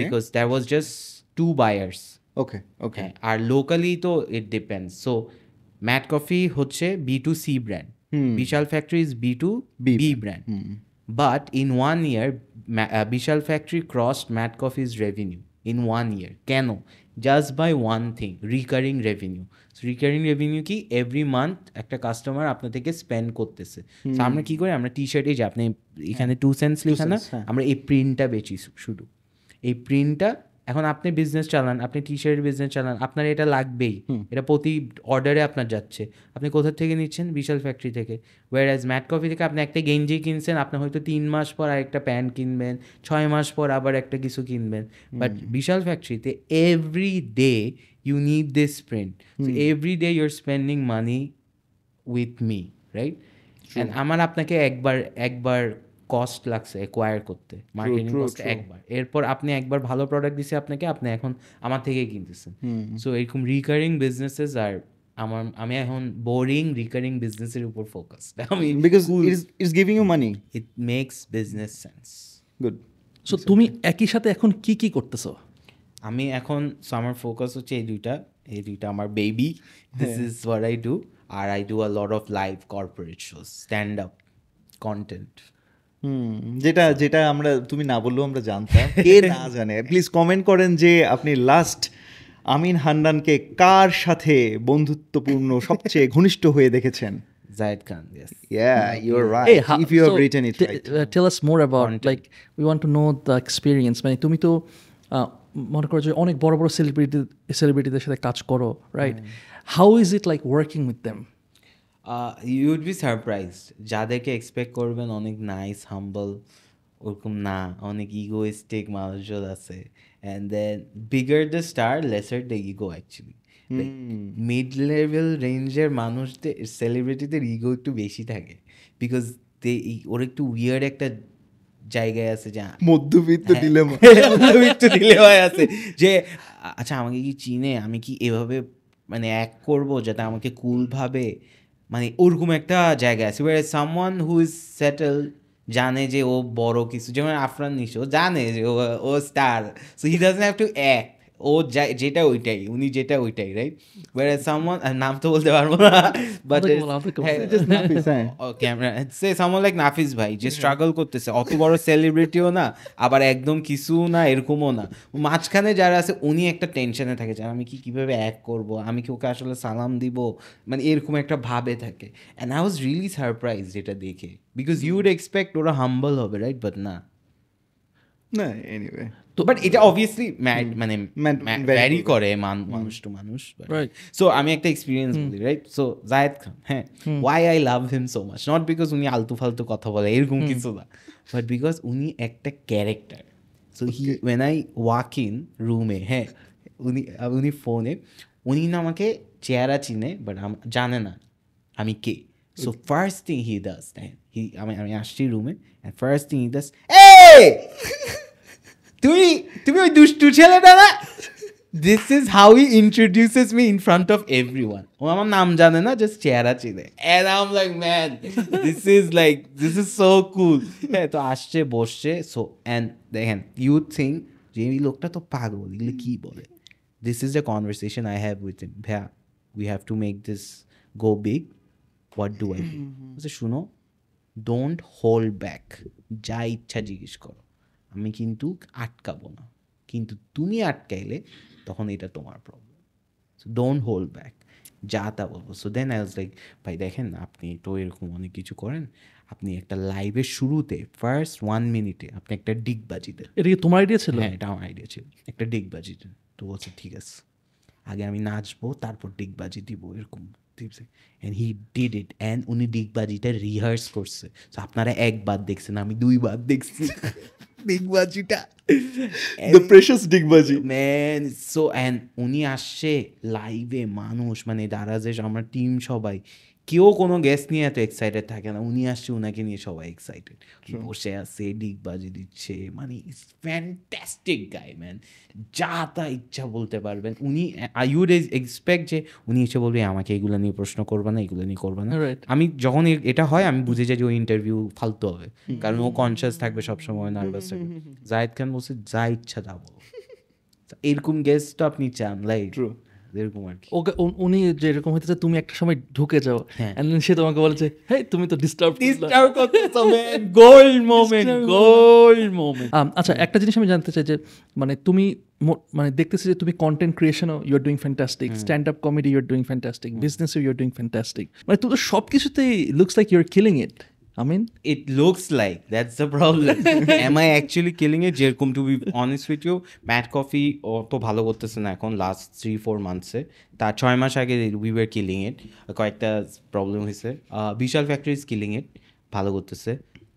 because there was just two buyers okay okay আর লোকালি তো it depends so Matt Coffee হচ্ছে B to C brand Bishal Factory is B to B brand but in one year Bishal Factory crossed Matt is revenue in one year কেন just by one thing recurring revenue recurring revenue কি every month একটা customer আপনার থেকে spend করতেছে তো আমরা কি করি আমরা টি শার্টে যে আপনি এখানে টু সেন্স লেখা না হ্যাঁ। আমরা এই প্রিন্টটা বেচি শুধু এই প্রিন্টটা এখন আপনি বিজনেস চালান আপনি টি শার্টের বিজনেস চালান আপনার এটা লাগবেই এটা প্রতি অর্ডারে আপনার যাচ্ছে আপনি কোথার থেকে নিচ্ছেন বিশাল ফ্যাক্টরি থেকে ওয়ার অ্যাজ ম্যাট কফি থেকে আপনি একটা গেঞ্জি কিনছেন আপনি হয়তো তিন মাস পর আরেকটা প্যান্ট কিনবেন ছয় মাস পর আবার একটা কিছু কিনবেন বাট বিশাল ফ্যাক্টরিতে every day you need this print. mm. So hmm. every day you're spending money with me, right? True. And আমার আপনাকে একবার একবার কস্ট লাগছে অ্যাকোয়ার করতে মার্কেটিং কস্ট একবার এরপর আপনি একবার ভালো প্রোডাক্ট দিছে আপনাকে আপনি এখন আমার থেকে কিনতেছেন সো এরকম রিকারিং বিজনেসেস আর আমার আমি এখন বোরিং রিকারিং বিজনেসের উপর ফোকাস আমি because it's giving you money it makes business sense good so তুমি একই সাথে এখন কি কি করতেছো আমি এখন সো আমার ফোকাস হচ্ছে এই দুইটা এই দুইটা আমার baby this is what I do আর I do a lot of live corporate shows stand up content hmm যেটা যেটা আমরা তুমি না বললেও আমরা জানতাম কে না জানে প্লিজ কমেন্ট করেন যে আপনি লাস্ট আমিন হান্নানকে কার সাথে বন্ধুত্বপূর্ণ সবচেয়ে ঘনিষ্ঠ হয়ে দেখেছেন জায়েদ খান yes. Yeah, you're right. Hey, ha, if you have so written it right. Uh, t- মানে তুমি তো মনে করো যে অনেক বড় বড় সেলিব্রিটি সেলিব্রিটিদের সাথে কাজ করো right how is it like working with them you would be surprise যাদেরকে এক্সপেক্ট করবেন অনেক নাইস হাম্বল ওরকম না অনেক স্টেক মানুষজন আছে and then bigger the star lesser the ego actually mid level রেঞ্জের মানুষদের সেলিব্রিটিদের ইগো একটু বেশি থাকে বিকজ দে ওর একটু উইয়ার একটা জায়গায় আছে যা মধ্যবিত্ত ডিলেমা হ্যাঁ। মধ্যবিত্ত ডিলেমায় আছে যে আচ্ছা আমাকে কি চিনে আমি কি এভাবে মানে এক করবো যাতে আমাকে কুলভাবে মানে ওরকম একটা জায়গা আছে where someone who is settle জানে যে ও বড় কিছু যেমন আফরান নিশো জানে যে ও ও star so he does have to act ও যেটা ওইটাই উনি যেটা ওইটাই রাইট ওয়ার সামওয়ান নাম তো বলতে পারবো না but camera say someone like Nafis ভাই যে স্ট্রাগল করতেছে অত বড় সেলিব্রিটিও না আবার একদম কিছু না এরকমও না মাঝখানে যারা আছে উনি একটা টেনশনে থাকে যে আমি কি কিভাবে এক করব আমি কি ওকে আসলে সালাম দিব মানে এরকম একটা ভাবে থাকে and I was really surprise যেটা দেখে বিকজ ইউ উড এক্সপেক্ট ওরা হাম্বল হবে রাইট বাট না না এনিওয়ে তো বাট এটা অবভিয়াসলি hmm. মানে ভ্যারি করে hmm. মানুষ টু মানুষ সো আমি একটা এক্সপিরিয়েন্স hmm. বলি রাইট সো জায়েদ খান হ্যাঁ why I love him so much not because উনি আলতু ফালতু কথা বলে এরকম কিছু না বাট বিকজ উনি একটা character so he when I walk in রুমে হ্যাঁ উনি উনি ফোনে উনি না আমাকে চেহারা চিনে বাট জানে না আমি কে so first thing he does that he আমি আমি আসছি রুমে অ্যান্ড ফার্স্ট থিং ইজ এ তুমি তুমি ওই দুষ্টু ছেলেটা না this is how he introduces me in front of everyone ও আমার নাম জানে না জাস্ট চেহারা চিনে and um like man this is like this is so cool হ্যাঁ তো আসছে বসছে সো অ্যান্ড দেখেন ইউ থিং যে এই লোকটা তো পাগল এগুলো কী বলে this is the conversation I have with him ভ্যা we have to make this go big what do I বলছে শুনো ডোন্ট হোল্ড ব্যাক যা ইচ্ছা জিজ্ঞেস করো আমি কিন্তু আটকাবো না কিন্তু তুমি আটকাইলে তখন এটা তোমার problem so don't hold back যা তা বলবো so then I was like ভাই দেখেন আপনি তো এরকম অনেক কিছু করেন আপনি একটা লাইভের শুরুতে ফার্স্ট ওয়ান মিনিটে আপনি একটা ডিগ বাজিতে এটা কি তোমার আইডিয়া ছিল হ্যাঁ এটা আমার আইডিয়া ছিল একটা ডিগ বাজিতে তো বলছে ঠিক আছে আগে আমি নাচবো তারপর ডিগ বাজি দিব এরকম টিপসে and he did it and উনি ডিগবাজিটা রিহার্স করছে তো আপনারা একবার দেখছেন আমি দুইবার দেখছি ডিগবাজিটা প্রেশাস ডিগবাজি ম্যান সো অ্যান্ড উনি আসছে লাইভে মানুষ মানে যারা যে আমার টিম সবাই কেউ কোনো গেস্ট নিয়ে এত এক্সাইটেড থাকে না উনি আসছে উনাকে নিয়ে সবাই এক্সাইটেড বসে আছে ডিগ বাজি দিচ্ছে মানে ইটস ফ্যান্টাস্টিক গাই ম্যান যা তা ইচ্ছা বলতে পারবেন উনি আই উড এক্সপেক্ট যে উনি এসে বলবে আমাকে এগুলো নিয়ে প্রশ্ন করবে না এগুলো নিয়ে করবে না আমি যখন এটা হয় আমি বুঝে যাই যে ওই ইন্টারভিউ ফালতু হবে কারণ ও কনসিয়াস থাকবে সবসময় নার্ভাস থাকবে জাহেদ খান বলছে যা ইচ্ছা তা বলো এরকম গেস্ট তো আপনি চান লাইক এরকম আর কি ওকে উনি হইতেছে তুমি একটা সময় ঢুকে যাও হ্যাঁ। সে তোমাকে বলেছে তুমি তো ডিস্টার্ব ডিস্টার্ব করতেছো মোমেন্ট মোমেন্ট আচ্ছা একটা জিনিস আমি জানতে চাই যে মানে তুমি মানে দেখতেছি যে তুমি কন্টেন্ট ক্রিয়েশনও you are doing fantastic stand up comedy you are doing fantastic বিজনেসও ইউ আর ডুইং ফ্যান্টাস্টিক মানে তুমি তো সব কিছুতেই looks like you are killing it I mean, it looks like that's the problem. Am I actually killing যেরকম to be honest with you Matt Coffee অত ভালো করতেছে না এখন লাস্ট থ্রি ফোর মান্থসে তার ছয় মাস আগে উই ওয়ার কিলিং ইট কয়েকটা প্রবলেম হয়েছে Bishal Factory is killing it ভালো করতেছে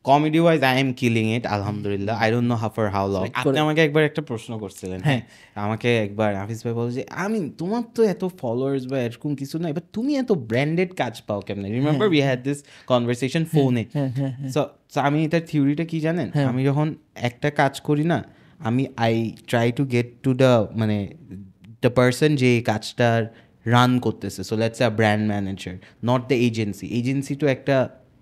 comedy wise I am killing it আলহামদুলিল্লাহ I don't know half for how long আপনি আমাকে একবার একটা প্রশ্ন করছিলেন হ্যাঁ আমাকে একবার হাফিজ ভাই বলো যে আমি তোমার তো এত ফলোয়ার্স বা এরকম কিছু না এবার তুমি এত ব্র্যান্ডেড কাজ পাও কেমনে remember we had this conversation ফোনে সো আমি এটার থিওরিটা কি জানেন হ্যাঁ। আমি যখন একটা কাজ করি না আমি I try to get to the মানে দ্য পার্সন যে কাজটার রান করতেছে so let's a brand manager not the agency agency তো একটা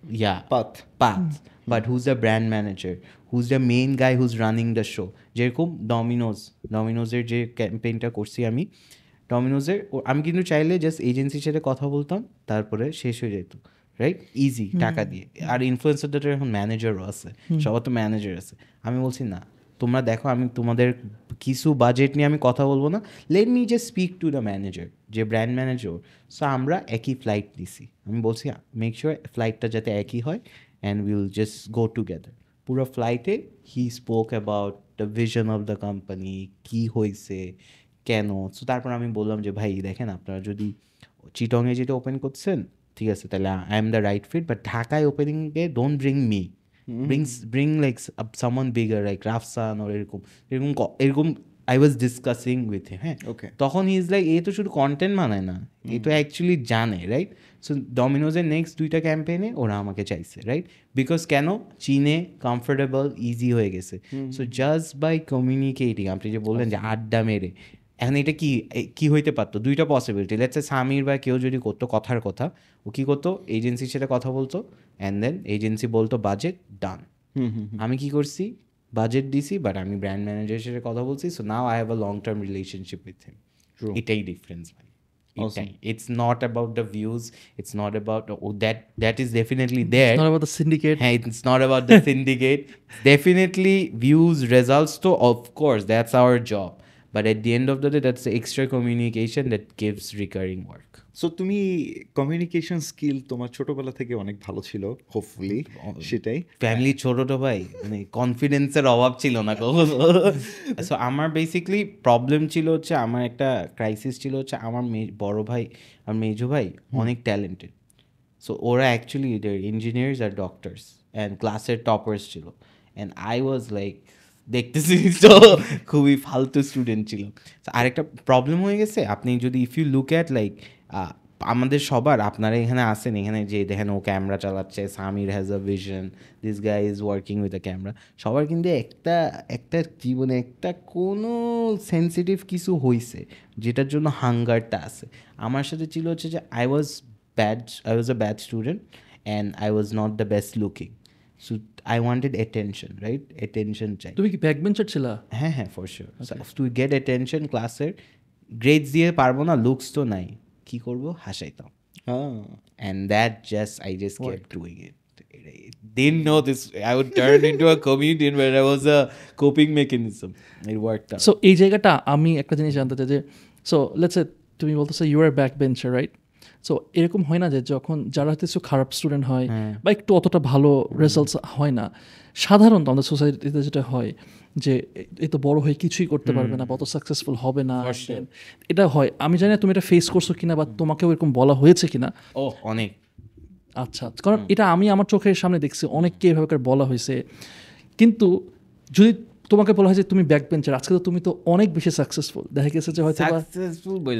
yeah path path but who's the brand manager who's the main guy who's running the show যেরকম Domino's ডমিনোজের যে ক্যাম্পেইনটা করছি আমি ডমিনোজের আমি কিন্তু চাইলে জাস্ট এজেন্সির সাথে কথা বলতাম তারপরে শেষ হয়ে যেত রাইট ইজি টাকা দিয়ে আর ইনফ্লুয়েন্সারদের এখন ম্যানেজারও আছে সবার তো ম্যানেজার আছে আমি বলছি না তোমরা দেখো আমি তোমাদের কিছু বাজেট নিয়ে আমি কথা বলবো না let me just speak to the manager যে ব্র্যান্ড ম্যানেজার সো আমরা একই ফ্লাইট দিছি আমি বলছি মেক শিওর ফ্লাইটটা যাতে একই হয় and will just go together পুরো ফ্লাইটে he spoke about the vision of the company কী হয়েছে কেন সো তারপর আমি বললাম যে ভাই দেখেন আপনারা যদি চিটংয়ে যেটা ওপেন করছেন ঠিক আছে তাহলে I am the right fit but ঢাকায় ওপেনিংয়ে don't bring me brings bring like someone bigger like Rafsan ওর এরকম এরকম এরকম I was discussing with him হ্যাঁ ওকে তখন হি ইজ লাইক এ তো শুধু কন্টেন্ট মানায় না এ তো অ্যাকচুয়ালি mm-hmm. জানে রাইট সো ডমিনোজের নেক্সট দুইটা ক্যাম্পেইনে ওরা আমাকে চাইছে রাইট বিকজ কেন চীনে কমফোর্টেবল ইজি হয়ে গেছে সো জাস্ট বাই কমিউনিকেটিং আপনি যে বললেন যে আড্ডা মেরে এখন এটা কি কি হইতে পারতো দুইটা পসিবিলিটি লেটস এ সামির বা কেউ যদি করতো কথার কথা ও কী করতো এজেন্সির সাথে কথা বলতো অ্যান্ড দেন এজেন্সি বলতো বাজেট ডান আমি কি করছি বাজেট দিছি বাট আমি ব্র্যান্ড ম্যানেজারের সাথে কথা বলছি so now I have a long term relationship with him এটাই ডিফারেন্স ভাই Awesome. It's not about the views. It's not about oh that that is definitely there. It's not about the syndicate. Hey, it's not about the syndicate. Definitely views, results. So of course, that's our job. But at the end of the day, that's the extra communication that gives recurring so তুমি communication skill তোমার ছোটোবেলা থেকে অনেক ভালো ছিল hopefully সেটাই family ছোট তো ভাই মানে কনফিডেন্সের অভাব ছিল না সো আমার বেসিকলি প্রবলেম ছিল হচ্ছে আমার একটা ক্রাইসিস ছিল হচ্ছে আমার বড়ো ভাই আর মেজো ভাই অনেক ট্যালেন্টেড সো ওরা অ্যাকচুয়ালি ইঞ্জিনিয়ার্স আর ডক্টরস অ্যান্ড ক্লাসের টপার্স ছিল অ্যান্ড আই ওয়াজ লাইক দেখতেছি তো খুবই ফালতু স্টুডেন্ট ছিল আরেকটা প্রবলেম হয়ে গেছে আপনি যদি if you look at like আমাদের সবার আপনারা এখানে আসেন এখানে যে দেখেন ও ক্যামেরা চালাচ্ছে Samir has a vision this guy is working with a camera সবার কিন্তু একটা একটা জীবনে একটা কোনো সেন্সিটিভ কিছু হয়েছে যেটার জন্য হাঙ্গারটা আছে আমার সাথে ছিল হচ্ছে যে I was bad I was a bad student and I was not the best looking so I wanted attention right attention চাই তুমি কি ব্যাকবেঞ্চার ছিল হ্যাঁ হ্যাঁ for sure to get attention ক্লাসের গ্রেডস দিয়ে পারবো না লুকস তো নাই কি করবো হাসাইতাম and that just I just kept doing it didn't know this i would turn into a comedian when i was a coping mechanism it worked out so এই জায়গাটা আমি একটা জিনিস জানতে চাই যে সো লেটস তুমি বলতেছো you are backbencher right so এরকম হয় না যে যখন যারা কিছু খারাপ স্টুডেন্ট হয় হ্যাঁ। বা একটু অতটা ভালো রেজাল্টস হয় না সাধারণত আমাদের সোসাইটিতে যেটা হয় যে এ তো বড় হয়ে কিছুই করতে পারবে না অত সাকসেসফুল হবে না এটা হয় আমি জানি না তুমি এটা ফেস করছো কিনা বা তোমাকেও এরকম বলা হয়েছে কিনা ও অনেক আচ্ছা, আচ্ছা। কারণ এটা আমি আমার চোখের সামনে দেখছি অনেককে এভাবে বলা হয়েছে কিন্তু যদি তোমাকে বলা হয় যে তুমি ব্যাক বেঞ্চার আজকে তো তুমি তো অনেক বেশি সাকসেসফুল দেখা গেছে যে হয়তো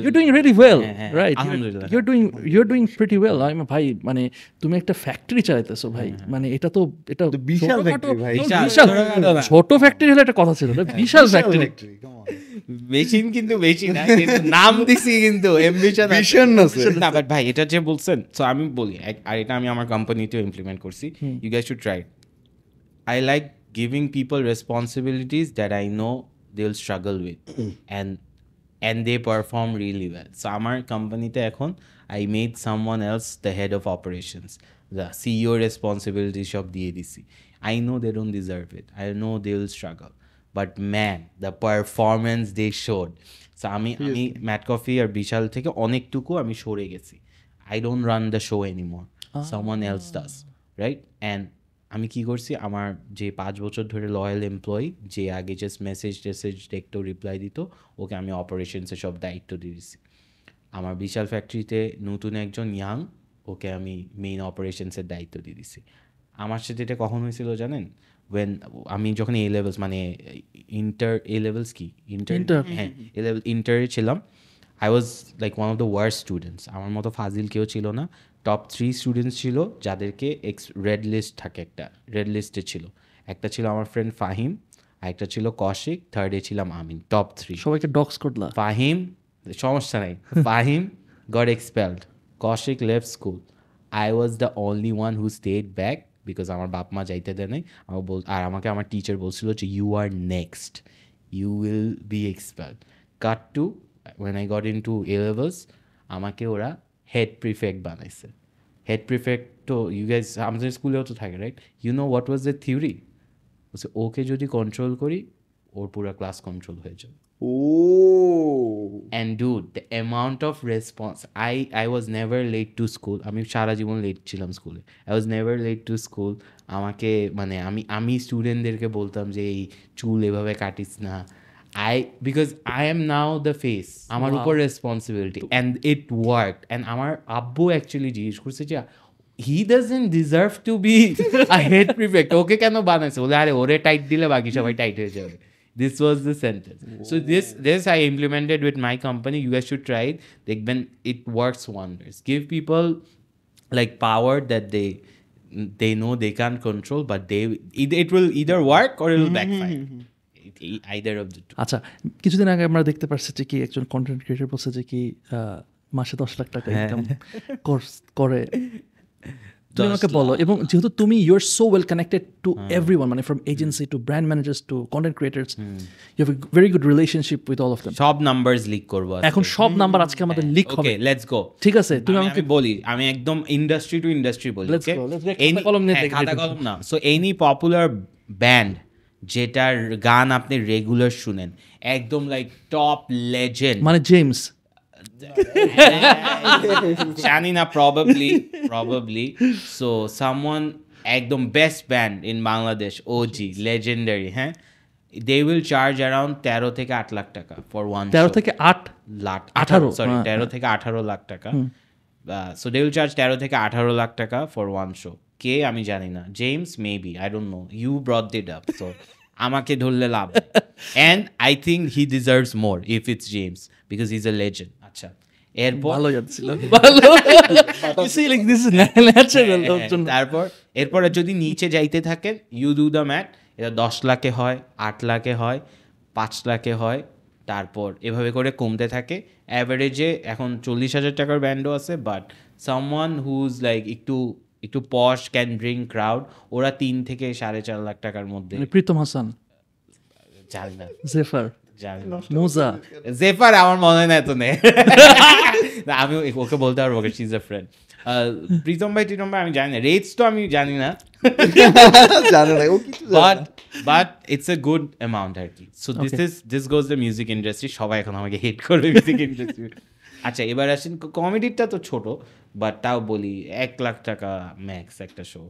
you doing really well right you doing you doing pretty well ভাই মানে তুমি একটা ফ্যাক্টরি চালাইতেছো ভাই হ্যাঁ, হ্যাঁ। মানে এটা তো এটা বিশাল ছোট ফ্যাক্টরি হলে একটা কথা ছিল হ্যাঁ, বিশাল ফ্যাক্টরি মেশিন কিন্তু নাম দিছি কিন্তু না বাট ভাই এটা যে বলছেন সো আমি বলি আর এটা আমি আমার কোম্পানিতেও ইমপ্লিমেন্ট করছি you guys to try I like giving people responsibilities that I know they'll struggle with and and they perform really well. So আমার কোম্পানিতে এখন I made someone else the head of operations. The CEO responsibility সব দিয়ে ADC. I know they don't deserve it. I know they will struggle. But man, the performance they showed. So আমি আমি mat coffee আর বিশাল থেকে অনেকটুকু আমি সরে গেছি. I don't run the show anymore. Oh. Someone else does, right? And আমি কি করছি আমার যে পাঁচ বছর ধরে লয়াল এমপ্লয়ি যে আগে জাস্ট মেসেজ টেসেজ দেখতো রিপ্লাই দিত ওকে আমি অপারেশনসে সব দায়িত্ব দিয়েছি আমার বিশাল ফ্যাক্টরিতে নতুন একজন ইয়াং ওকে আমি মেইন অপারেশনসের দায়িত্ব দিয়ে দিছি আমার সাথে এটা কখন হয়েছিল জানেন ওয়েন আমি যখন এ লেভেলস মানে ইন্টার এ লেভেলস কি ইন্টার হ্যাঁ এ লেভেল ইন্টারে ছিলাম I was like one of the worst students আমার মতো ফাজিল কেউ ছিল না টপ থ্রি স্টুডেন্টস ছিল যাদেরকে এক্স রেড লিস্ট থাকে একটা রেড লিস্টে ছিল একটা ছিল আমার ফ্রেন্ড ফাহিম আরেকটা ছিল কৌশিক থার্ডে ছিলাম আমি টপ থ্রি সবাইকে ডক্স করলাম ফাহিম সমস্যা নাই ফাহিম গড এক্সপেলড কৌশিক লেভ school I was the only one who stayed back because আমার বাপ মা যাইতে দেয় নাই আমার বল আর আমাকে আমার টিচার বলছিল যে you are next you will be expert cut to when I got into A আমাকে ওরা হেড প্রিফেক্ট বানাইছে হেড প্রিফেক্ট তো ইউ গাইজ আমাদের স্কুলেও তো থাকে right you know what was the theory বলছে ওকে যদি কন্ট্রোল করি ওর পুরো ক্লাস কন্ট্রোল হয়ে যাবে ও and do the amount of response I I was never late to school আমি সারা জীবন লেট ছিলাম স্কুলে I was never late to school আমাকে মানে আমি আমি স্টুডেন্টদেরকে বলতাম যে এই চুল এভাবে কাটিস না I because I am now the face আমার উপর responsibility and it work and আমার আব্বু অ্যাকচুয়ালি জিজ্ঞেস করছে যে he doesn't deserve to be a head prefect okay কেন বানাইছে বলে আরে ওরে টাইট দিলে বাকি সবাই টাইট হয়ে যাবে this was the sentence so this this I implemented with my company you has to try দেখবেন it works wonders give people like power that they they know they can't control, but they it, it will either work or it will mm-hmm. backfire. Mm-hmm, mm-hmm. আচ্ছা কিছুদিন আগে আমরা দেখতে পারছি যে কি একজন কন্টেন্ট ক্রিয়েটর বলছে যে কি মাসে দশ লাখ টাকা ইনকাম হ্যাঁ। করে তুমি আমাকে বলো এবং যেহেতু তুমি you are so well connected to every one মানে from agency to brand managers to content creators you have very good relationship with all of them সব নাম্বারস লিক করবো এখন সব নাম্বার আজকে আমাদের লিক হবে ওকে লেটস গো ঠিক আছে তুমি আমাকে বলি আমি একদম ইন্ডাস্ট্রি টু ইন্ডাস্ট্রি বলি লেটস গো লেটস গো কলম নিয়ে হ্যাঁ, খাতা কলম না সো এনি পপুলার ব্যান্ড যেটার গান আপনি রেগুলার শুনেন একদম লাইক টপ লেজেন্ড মানে জেমস জানি না প্রবাবলি প্রবাবলি সো সামওয়ান একদম best band in Bangladesh O G legendary হ্যাঁ দে উইল চার্জ অ্যারাউন্ড তেরো থেকে আট লাখ টাকা ফর ওয়ান তেরো থেকে আট লাখ আঠারো সরি হ্যাঁ, হ্যাঁ। তেরো থেকে আঠারো লাখ টাকা সো দে উইল চার্জ তেরো থেকে আঠারো লাখ টাকা ফর ওয়ান শো কে আমি জানি না James maybe I don't know you brought it up so আমাকে ধরলে love and I think he deserves more if it's James because is a legend আচ্ছা হ্যাঁ, হ্যাঁ, তারপর এরপরে যদি নিচে যাইতে থাকেন ইউ ডু দ্য ম্যাট এটা দশ লাখে হয় আট লাখে হয় পাঁচ লাখে হয় তারপর এভাবে করে কমতে থাকে অ্যাভারেজে এখন চল্লিশ হাজার টাকার ব্যান্ডও আছে বাট সামওয়ান হুজ লাইক একটু একটু পশ ক্যান ড্রিং ক্রাউড ওরা তিন থেকে সাড়ে চার লাখ টাকার মধ্যে মানে প্রীতম হাসান জানি না জেফার মোজা জেফার আমার মনে নেই আমি ওকে বলতে পারবো okay she is friend Pritom ভাই টিটম ভাই আমি জানি না রেটস তো আমি জানি না গুড মিউজিক ইন্ডাস্ট্রি সবাই এখন আমাকে হেট করবে মিউজিক ইন্ডাস্ট্রি আচ্ছা এবার আসেন কমেডিটা তো ছোট বাট তাও বলি এক লাখ টাকা ম্যাক্স একটা শো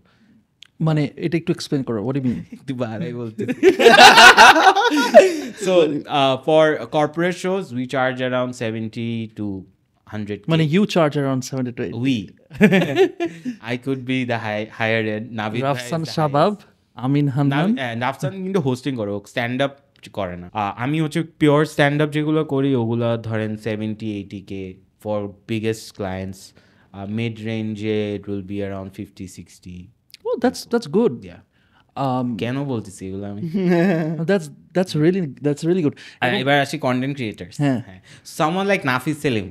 মানে এটা একটু এক্সপ্লেন করো ওয়াট ইউ মিন একটু বাড়াই বলতে so for corporate shows we charge around seventy to hundred মানে you charge around seventy to we I could be the high higher end Navid Rafsan Shabab Amin Hannan Nafsan কিন্তু হোস্টিং করো স্ট্যান্ড আপ করে না আমি হচ্ছে পিওর স্ট্যান্ড আপ যেগুলো করি ওগুলো ধরেন seventy eighty K for biggest clients mid রেঞ্জে it will be around fifty sixty ও দ্যাটস দ্যাটস গুড ইয়া কেন বলতেছি এগুলো আমি that's that's really that's really good এবার আসি কন্টেন্ট ক্রিয়েটার হ্যাঁ someone like Nafis Selim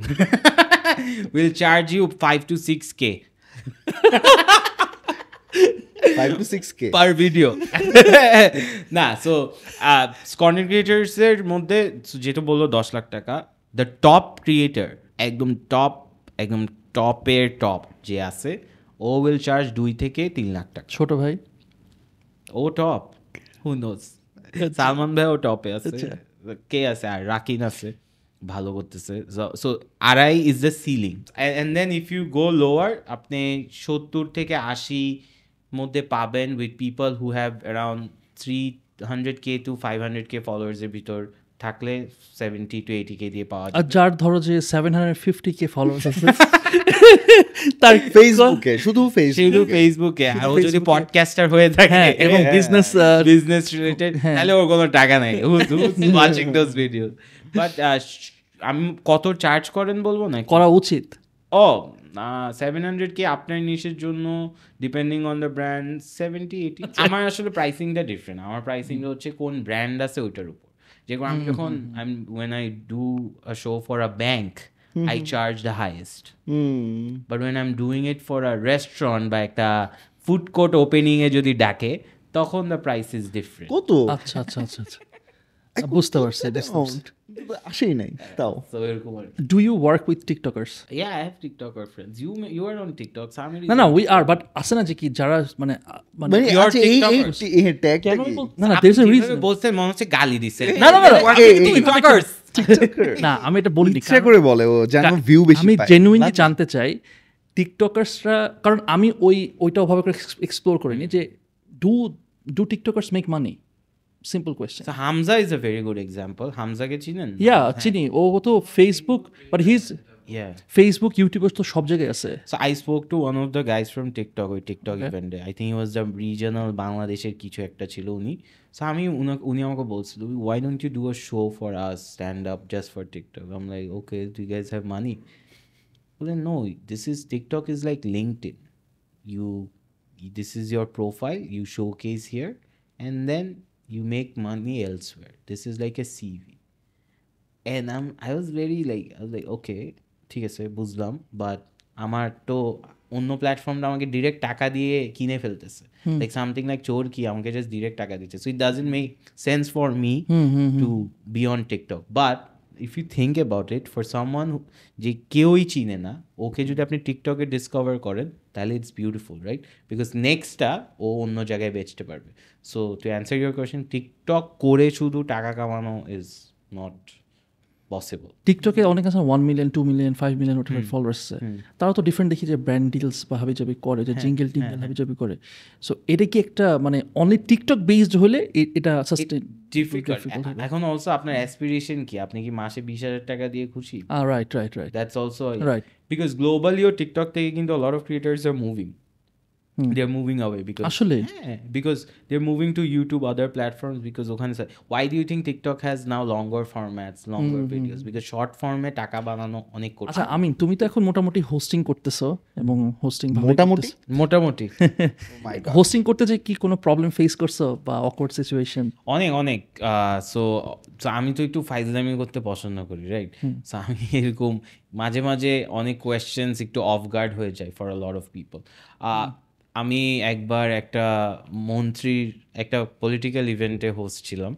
will charge you five to six K per video না সো মধ্যে যেটা বললো দশ লাখ টাকা দ্য টপ ক্রিয়েটার একদম টপ একদম টপের টপ যে আছে ও উইল চার্জ দুই থেকে তিন লাখ টাকা ছোট ভাই ও টপ হু নোজ সালমান ভাই ও টপে আছে আচ্ছা। কে আছে আর রাকিন আছে ভালো করতেছে সো আড়াই is the ceiling and then if you go lower আপনি সত্তর থেকে আশি মধ্যে পাবেন with people who have around three hundred K to five hundred K ফলোয়ার্সের ভিতর থাকলে সেভেন্টি টু এইটি কে দিয়ে পাওয়া যায় যার ধরো যে seven hundred fifty K followers আছে তার ফেসবুকে শুধু ফেসবুকে শুধু ফেসবুকে আর হ্যাঁ, ও যদি পডকাস্টার হয়ে থাকে হ্যাঁ, এবং বিজনেস বিজনেস রিলেটেড তাহলে ওর কোনো টাকা নাই who watching those videos but আমি কত চার্জ করেন বলবো না করা উচিত ও সেভেন হান্ড্রেড কি আপনার নিশের জন্য depending on the brand seventy eighty আমার আসলে প্রাইসিংটা ডিফারেন্ট আমার প্রাইসিংটা হচ্ছে কোন ব্র্যান্ড আছে ওইটার উপর যেরকম আমি যখন I when I do a show for a bank I charge the highest but when I'm doing it for a restaurant বা একটা ফুড কোর্ট ওপেনিংয়ে যদি ডাকে তখন দ্য প্রাইস ইজ ডিফারেন্ট কত আচ্ছা আচ্ছা আচ্ছা আচ্ছা বুঝতে পারছি আসেই নাই তাও এরকম do you work with TikTokers yeah I have TikToker friends you you are on TikTok না না উই আর বাট আছে না যে কি যারা মানে মানে, মানে এই এই ট্যাগ না না আ রিজন মনে হচ্ছে গালি দিছে না না না টিকটকার্স না আমি এটা বলি করে বলে ও ভিউ বেশি পায় আমি জেনুইনলি জানতে চাই টিকটকার্সরা কারণ আমি ওই ওইটা ওভাবে করে এক্সপ্লোর করিনি যে do do TikTokers make money simple question Hamza is a very good example হামজাকে চিনেন ইয়া চিনি ও তো Facebook but his Facebook YouTuber তো সব জায়গায় আছে I spoke to one of the guys from TikTok ওই টিকটক ইভেন্টে I think was the regional বাংলাদেশের কিছু একটা ছিল উনি সো আমি উনি আমাকে বলছিল why don't you do a show for us stand up just for TikTok um like okay you guys have money বলে no this is TikTok is like LinkedIn you this is your profile you showcase here and then you make money elsewhere this is like a cv and i'm i was very like i was like okay ঠিক আছে বুঝলাম but আমার তো অন্য প্ল্যাটফর্মটা আমাকে direct টাকা দিয়ে কিনে ফেলতেছে লাইক সামথিং লাইক চোর কি আমাকে জাস্ট ডিরেক্ট টাকা দিচ্ছে so it isn't make sense for me to be on TikTok but if you think about it for someone যে কেউই চিনে না ওকে যদি আপনি টিকটকে ডিসকভার করেন তাহলে ইটস বিউটিফুল রাইট বিকজ নেক্সটটা ও অন্য জায়গায় বেচতে পারবে so to answer your question TikTok করে শুধু টাকা কামানো ইজ নট পসিবল টিকটকে অনেক আছে one million two million five million ওটা ফলোয়ার্স আছে তারা তো ডিফারেন্ট দেখি যে ব্র্যান্ড ডিলস বা হাবি জাবি করে যে জিঙ্গেল টিঙ্গেল হাবি জাবি করে সো এটা কি একটা মানে অনলি টিকটক বেসড হলে এটা সাস্টেন এখন অলসো আপনার অ্যাসপিরেশন কি আপনি কি মাসে বিশ হাজার টাকা দিয়ে খুশি right right right that's also right because গ্লোবালিও টিকটক থেকে কিন্তু lot of creators are moving they are moving away because আসলে হ্যাঁ because they are moving to YouTube other platforms because ওখানে why do you think TikTok has now longer formats longer videos because short ফর্মে টাকা বানানো অনেক কঠিন আচ্ছা আমি তুমি তো এখন মোটামুটি হোস্টিং করতেছো এবং হোস্টিং মোটামুটি মোটামুটি হোস্টিং oh করতে যে কি কোনো প্রবলেম ফেস করছো বা অকওয়ার্ড সিচুয়েশন অনেক অনেক সো আমি তো একটু ফাইজলামি করতে পছন্দ করি রাইট সো আমি এরকম মাঝে মাঝে অনেক কোয়েশ্চেন্স একটু অফ গার্ড হয়ে যায় for a lot of people আমি একবার একটা মন্ত্রীর একটা পলিটিক্যাল ইভেন্টে হোস্ট ছিলাম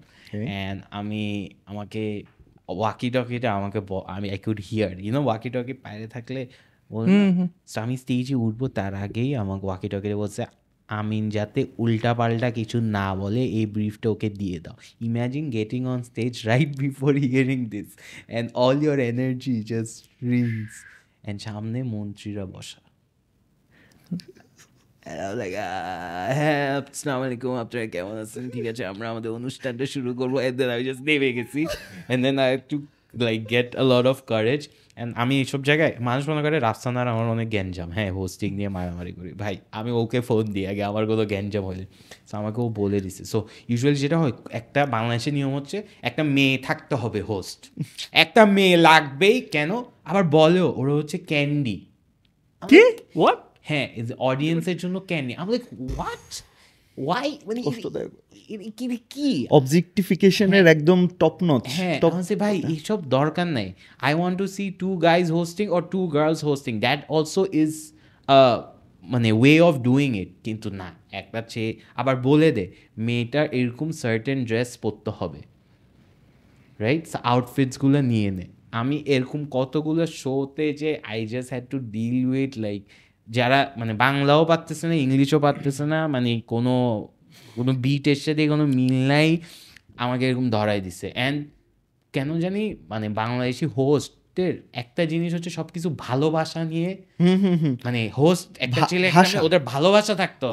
অ্যান্ড আমি আমাকে ওয়াকি টকিটা আমাকে আমি I could hear you know walkie talkie বাইরে থাকলে আমি স্টেজে উঠবো তার আগেই আমাকে ওয়াকি টকিতে বলছে আমিন যাতে উল্টা পাল্টা কিছু না বলে এই ব্রিফটা ওকে দিয়ে দাও imagine getting on stage right before hearing this and all your energy just reels and সামনে মন্ত্রীরা বসা And I was like, uh, ah, help, Assalamu alaikum. After I came on, I said, ঠিক আছে আমরা আমাদের অনুষ্ঠানটা শুরু করবো and then আমি just নেমে গেছি and then I had to like get a lot of courage and আমি এইসব জায়গায় মানুষ মনে করে রাফসানার আমার অনেক গ্যাঞ্জাম হ্যাঁ হোস্টিং নিয়ে মারামারি করি ভাই আমি ওকে ফোন দিই আগে আমার কোনো গ্যাঞ্জাম হয়ে সো আমাকে ও বলে দিছে সো ইউজুয়ালি যেটা হয় একটা বাংলাদেশের নিয়ম হচ্ছে একটা মেয়ে থাকতে হবে হোস্ট একটা মেয়ে লাগবেই কেন আবার বলেও ওরা হচ্ছে ক্যান্ডি কি হোয়াট হ্যাঁ অডিয়েন্সের জন্য কেন আমাদের হোয়াট ওয়াই মানে কি অবজেক্টিফিকেশনের হ্যাঁ। একদম টপ হ্যাঁ ভাই এইসব দরকার নাই I want to see two guys hosting or two girls hosting that also is মানে ওয়ে অফ ডুইং ইট কিন্তু না একটা চেয়ে আবার বলে দে মেয়েটার এরকম সার্টেন ড্রেস পরতে হবে রাইট আউটফিটসগুলো নিয়ে নে আমি এরকম কতগুলো শোতে যে I just had to deal with like যারা মানে বাংলাও পারতেছে না ইংলিশও পারতেছে না মানে কোনো কোনো বিটের সাথে কোনো মিল নাই আমাকে এরকম ধরাই দিছে অ্যান্ড কেন জানি মানে বাংলাদেশি হোস্ট একটা জিনিস হচ্ছে সবকিছু ভালোবাসা নিয়ে মানে হোস্ট একটা ছেলে ওদের ভালোবাসা থাকতো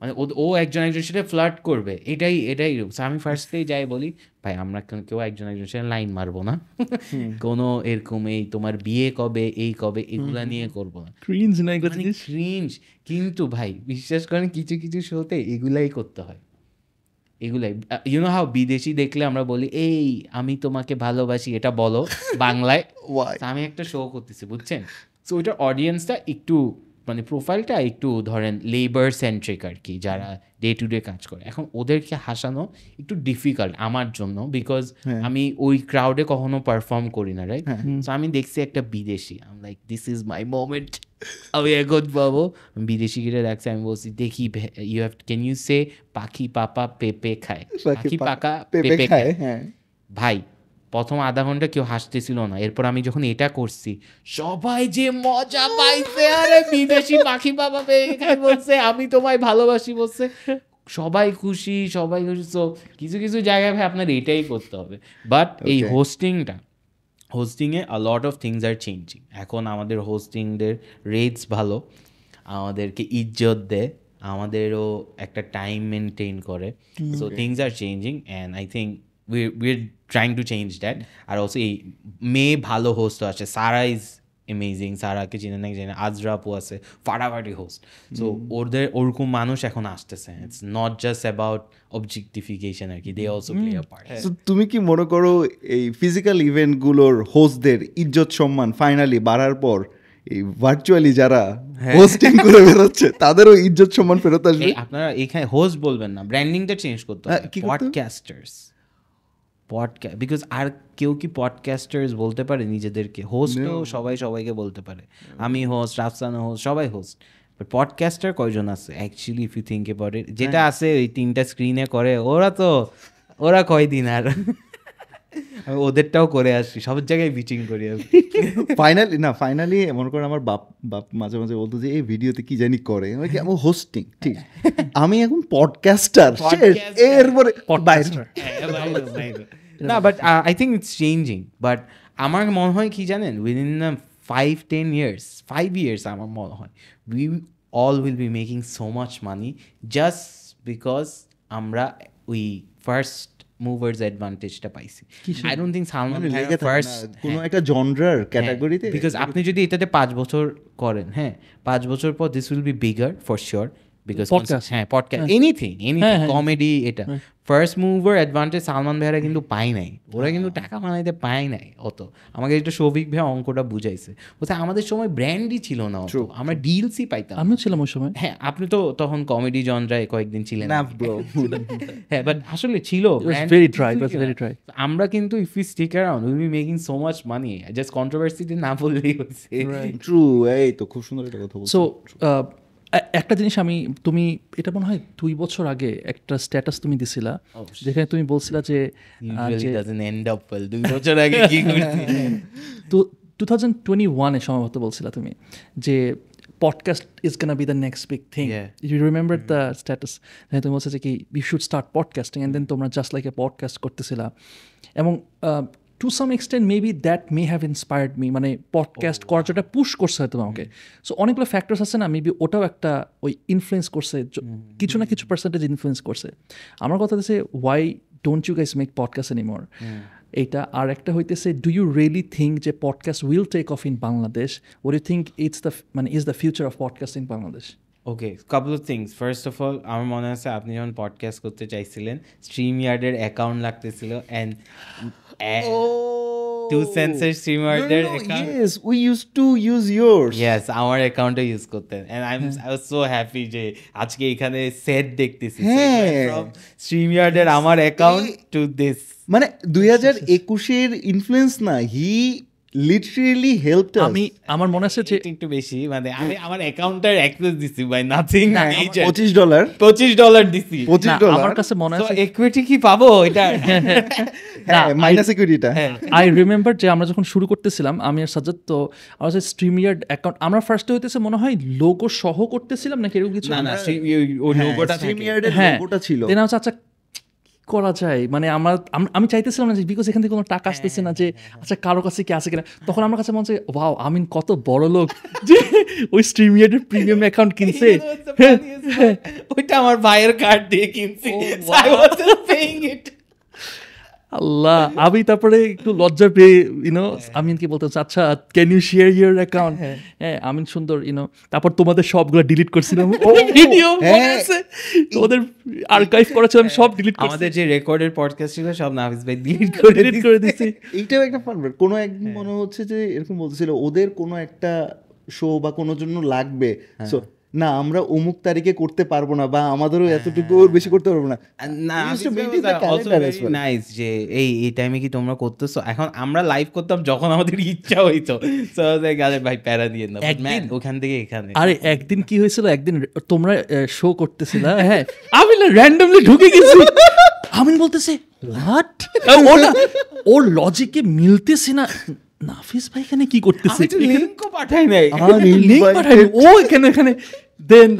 মানে ও একজন একজনের সাথে ফ্লার্ট করবে এটাই এটাই আমি ফার্স্টেই যাই বলি ভাই আমরা কেউ একজন একজন সাথে লাইন মারবো না কোনো এরকম এই তোমার বিয়ে কবে এই কবে এগুলা নিয়ে করবো না ক্রিঞ্জ না ক্রিঞ্জ কিন্তু ভাই বিশ্বাস করেন কিছু কিছু শোতে এগুলাই করতে হয় এগুলাই ইউনো হাও বিদেশি দেখলে আমরা বলি এই আমি তোমাকে ভালোবাসি এটা বলো বাংলায় আমি একটা শো করতেছি বুঝছেন সো ওইটার অডিয়েন্সটা একটু মানে প্রোফাইলটা একটু ধরেন লেবার সেন্ট্রিক আর কি যারা ডে টু ডে কাজ করে এখন ওদেরকে হাসানো একটু ডিফিকাল্ট আমার জন্য বিকজ হ্যাঁ। আমি ওই ক্রাউডে কখনো পারফর্ম করি না রাইট হ্যাঁ। তো আমি দেখছি একটা বিদেশি um like this is my moment আমি এগোদ পাবো বিদেশি গিয়ে রাখছি আমি বলছি দেখি you have can you say পাখি পাপা পেঁপে খায় পাখি পাকা পেপে খায় হ্যাঁ। ভাই প্রথম আধা ঘন্টা কেউ হাসতেছিল না এরপর আমি যখন এটা করছি সবাই যে মজা পাইছে আরে বিদেশি পাখি বাবা পেয়ে বলছে আমি তোমায় ভালোবাসি বলছে সবাই খুশি সবাই খুশি তো কিছু কিছু জায়গায় ভাই আপনার এটাই করতে হবে বাট এই হোস্টিংটা হোস্টিংয়ে a lot of things are changing এখন আমাদের হোস্টিংদের রেটস ভালো আমাদেরকে ইজ্জত দেয় আমাদেরও একটা টাইম মেনটেন করে so things are changing and I think we're trying to change that are also এই মেয়ে ভালো হোস্ট আছে সারা ইজ এমেজিং সারাকে চিনে না চিনে আজরা আপু আছে ফাটাফাটি হোস্ট সো ওদের ওরকম মানুষ এখন আসতেছে it's not just about objectification আর কি they also play a part so তুমি কি মনে করো এই ফিজিক্যাল ইভেন্টগুলোর হোস্টদের ইজ্জত সম্মান ফাইনালি বাড়ার পর এই ভার্চুয়ালি যারা হোস্টিং হ্যাঁ। করে বেরোচ্ছে তাদেরও ইজ্জত সম্মান ফেরত আসবে আপনারা এখানে হোস্ট বলবেন না ব্র্যান্ডিংটা চেঞ্জ করতে হবে পডকাস্টার্স পডকাস্ট বিকজ আর কেউ কি পডকাস্টার্স বলতে পারে নিজেদেরকে হোস্টও সবাই সবাইকে বলতে পারে আমি হোস্ট রাফসানা হোস্ট সবাই হোস্ট পডকাস্টার কয়জন আছে actually if you think about it যেটা হ্যাঁ। আছে ওই তিনটা স্ক্রিনে করে ওরা তো ওরা কয়দিন আর আমি ওদেরটাও করে আসি সব জায়গায় বিচিং করি আমি ফাইনালি না ফাইনালি মনে করেন আমার বাপ বাপ মাঝে মাঝে বলতো যে এই ভিডিওতে কি জানি করে আমি হোস্টিং ঠিক আমি এখন পডকাস্টার এরপরে হ্যাঁ, না but I think it's changing but আমার মনে হয় কি জানেন within the five ten years five years আমার মনে হয় we all will be making so much money just because আমরা উই ফার্স্ট মুভার্স অ্যাডভান্টেজটা পাইছি I don't think Salman Khan একটা জনরার ক্যাটাগরিতে বিকজ আপনি যদি এটাতে পাঁচ বছর করেন হ্যাঁ পাঁচ বছর পর this will be bigger for sure because হ্যাঁ পডকাস্ট এনিথিং এনিথিং কমেডি এটা ফার্স্ট মুভার অ্যাডভান্টেজ সালমান ভাইরা কিন্তু পাই নাই ওরা কিন্তু হ্যাঁ। টাকা বানাইতে পায় নাই অত আমাকে এটা সৌভিক ভাই অঙ্কটা বুঝাইছে আমাদের সময় ব্র্যান্ডই ছিল না আমরা ডিলসই পাইতাম আমিও ছিলাম ওই সময় হ্যাঁ আপনি তো তখন কমেডি জনরায় কয়েকদিন ছিলেন না হ্যাঁ বাট আসলে ছিল আমরা কিন্তু if you stick around will be making so much money just controversy না বললেই হচ্ছে ট্রু এই তো খুব সুন্দর একটা কথা সো একটা জিনিস আমি তুমি এটা মনে হয় দুই বছর আগে একটা স্ট্যাটাস তুমি দিছিলা যেখানে তুমি বলছিলা যে দুই টু থাউজেন্ড টোয়েন্টি ওয়ানে সম্ভবত বলছিলা তুমি যে podcast is gonna be the next big thing you remember the status হ্যাঁ তুমি বলছো যে কি you should start podcasting and then তোমরা জাস্ট লাইক এ পডকাস্ট করতেছিলা এবং to some extent maybe that may have inspired me মানে podcast oh. করার পুশ করছে হয়তো আমাকে সো mm-hmm. অনেকগুলো ফ্যাক্টরস আছে না মেবি ওটাও একটা ওই ইনফ্লুয়েন্স করছে mm-hmm. কিছু না কিছু পার্সেন্টেজ ইনফ্লুয়েস করছে আমার কথা হচ্ছে why don't you guys make podcast any more এইটা আর একটা হইতেছে ডু ইউ রিয়েলি থিঙ্ক যে podcast will take off in Bangladesh or you think it's the মানে is the future of podcast in Bangladesh okay couple of things first of all আমার মনে আছে আপনি যখন পডকাস্ট করতে চাইছিলেন স্ট্রিম ইয়ার্ডের অ্যাকাউন্ট লাগতেছিল and ass. Oh. Two sensor streamer no, no, no. account. Yes, we used to use yours. Yes, আমার অ্যাকাউন্টে ইউজ করতেন and I'm I was so happy যে আজকে এখানে সেট দেখতেছি from StreamYarder আমার অ্যাকাউন্ট টু দিস মানে 2021 এর ইনফ্লুয়েন্স না হি লিটারেলি হেল্প আমি আমার মনে আছে যে একটু বেশি মানে আমি আমার অ্যাকাউন্টের অ্যাক্সেস দিছি বাই নাথিং পঁচিশ ডলার পঁচিশ ডলার দিছি ডলার আমার কাছে মনে আছে ইকুইটি কি পাবো এটা হ্যাঁ মাইনাস ইকুইটিটা আই রিমেম্বার যে আমরা যখন শুরু করতেছিলাম আমি আর সাজ্জাদ তো আমার অ্যাকাউন্ট আমরা ফার্স্টে হইতেছে মনে হয় লোগো সহ করতেছিলাম নাকি এরকম কিছু না না ওই লোগোটা হ্যাঁ, লোগোটা হ্যাঁ, ছিল দেন আচ্ছা করা যায় মানে আমার আমি চাইতেছিলাম না যে বিকজ এখান থেকে কোনো টাকা হ্যাঁ, আসতেছে না হ্যাঁ, যে হ্যাঁ, আচ্ছা কারো কাছে কি আছে কিনা তখন আমার কাছে মনে হচ্ছে ওয়াও আমিন কত বড় লোক যে ওই স্ট্রিমিয়ার প্রিমিয়াম অ্যাকাউন্ট কিনছে ওইটা আমার ভাইয়ের কার্ড দিয়ে কিনছি আই ওয়াজ পেইং ইট আল্লাহ আমি তারপরে একটু লজ্জা পেয়ে ইউনো হ্যাঁ। আমিনকে বলতাম আচ্ছা can you share your account হ্যাঁ আমিন সুন্দর ইউনো তারপর তোমাদের সবগুলো ডিলিট করছিলাম ভিডিও হ্যাঁ। তোমাদের আর্কাইভ করেছিলাম হ্যাঁ। সব ডিলিট আমাদের যে রেকর্ডের পডকাস্ট ছিল সব নাফিস ভাই ডিলিট করে ডিলিট করে দিয়েছি এইটাও একটা ফান কোনো একদিন মনে হচ্ছে যে এরকম বলতেছিল ওদের কোনো একটা শো বা কোনো জন্য লাগবে সো না আমরা অমুক তারিখে করতে পারবো না বা আমাদেরও হ্যাঁ। এতটুকু ওর বেশি করতে পারবো না নাইস যে এই এই টাইমে কি তোমরা করতেছো এখন আমরা লাইভ করতাম যখন আমাদের ইচ্ছা হইতো ভাই প্যারা দিয়ে না ওখান থেকে এখানে আরে একদিন কি হয়েছিল একদিন তোমরা শো করতেছিলা হ্যাঁ আমি না র্যান্ডমলি ঢুকে গেছি আমি বলতেছি হোয়াট ও না ওর লজিকে মিলতেছি না নাফিস ভাই এখানে কি করতেছে লিংকও পাঠাই নাই লিংক পাঠাই ও এখানে এখানে দেন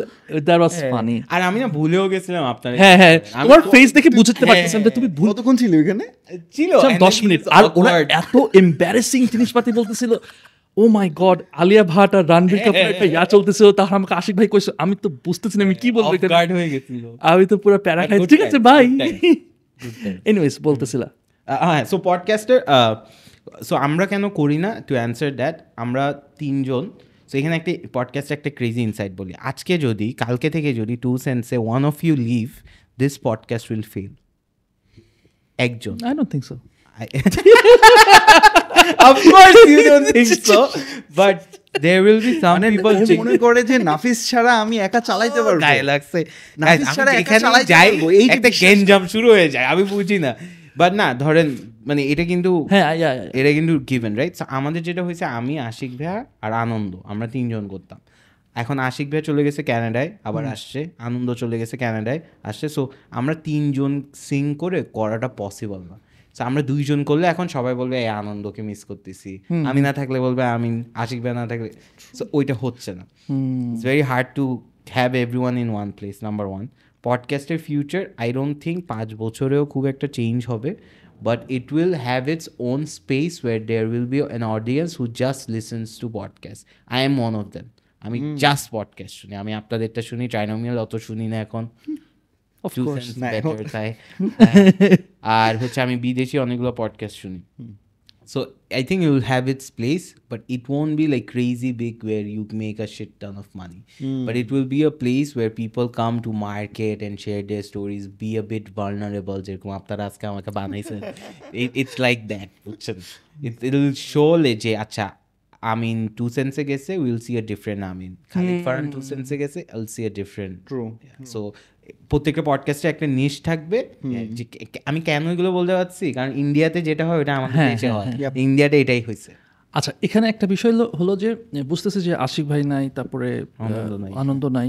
দ্যাট ওয়াজ ফানি আর আমি না ভুলেও গেছিলাম আপনার হ্যাঁ হ্যাঁ তোমার ফেস দেখে বুঝতে পারতেছিলাম হ্যাঁ। যে তুমি ভুল কতক্ষণ ছিল এখানে ছিল 10 আচ্ছা, মিনিট আর ওরা এত এমবারেসিং জিনিসপাতি বলতেছিল oh my god Alia Bhatt আর রণবীর হ্যাঁ, কাপুর একটা হ্যাঁ। ইয়া চলতেছিল তার আমাকে আশিক ভাই কইছে আমি তো বুঝতেছি না আমি কি বলবো এটা গার্ড হয়ে গেছি আমি তো পুরো প্যারা খাই ঠিক আছে ভাই এনিওয়েজ বলতেছিলা হ্যাঁ সো পডকাস্টের সো আমরা কেন করি না টু অ্যান্সার দ্যাট আমরা তিনজন সো এখানে একটা পডকাস্টে একটা ক্রেজি ইনসাইট বলি আজকে যদি কালকে থেকে যদি টু সেন্সে one of you leave this podcast will fail একজন আই ডোন্ট থিঙ্ক সো মনে করে যে নাফিস ছাড়া আমি একা চালাইতে oh, পারবো গায়ে লাগছে নাফিস ছাড়া একা যাই এই একটা গেঞ্জাম শুরু হয়ে যায় আমি বুঝি না বাট না ধরেন মানে এটা কিন্তু হ্যাঁ এটা কিন্তু গিভেন রাইট আমাদের যেটা হয়েছে আমি আশিক ভাইয়া আর আনন্দ আমরা তিনজন করতাম এখন আশিক ভাইয়া চলে গেছে ক্যানাডায় আবার আসছে আনন্দ চলে গেছে ক্যানাডায় আসছে সো আমরা তিনজন সিং করে করাটা পসিবল না আমরা দুইজন করলে এখন সবাই বলবে এই আনন্দকে মিস করতেছি আমি না থাকলে বলবে আমি আশিক ভাই না থাকলে ওইটা হচ্ছে না it's very hard to have every one in one place number one পডকাস্টের ফিউচার আই ডোন্ট থিঙ্ক পাঁচ বছরেও খুব একটা চেঞ্জ হবে but it will have its own space where there will be an audience who just listens to podcast I am one of them আমি just hmm. Podcast শুনি আমি আপনাদেরটা শুনি trinomial অত শুনি না এখন হ্যাঁ। আর হচ্ছে আমি বিদেশি অনেকগুলো পডকাস্ট শুনি hmm. So I think it will have its place, but it won't be like crazy big where you make a shit ton of money. Mm. But it will be a place where people come to market and share their stories, be a bit vulnerable. It's like that. It, it'll show যে আচ্ছা আমিন two সেন্সে গেছে will see a different Amin Khalid Farhan two সেন্সে গেছে will see a different true so প্রত্যেকটা পডকাস্টে একটা নিশ থাকবে আমি কেন এগুলো বলতে পারছি কারণ ইন্ডিয়াতে যেটা হয় ওটা আমাদের হ্যাঁ, দেশে হ্যাঁ, হয় ইন্ডিয়াতে এটাই হয়েছে আচ্ছা এখানে একটা বিষয় হলো যে বুঝতেছি যে আশিক ভাই নাই তারপরে আনন্দ নাই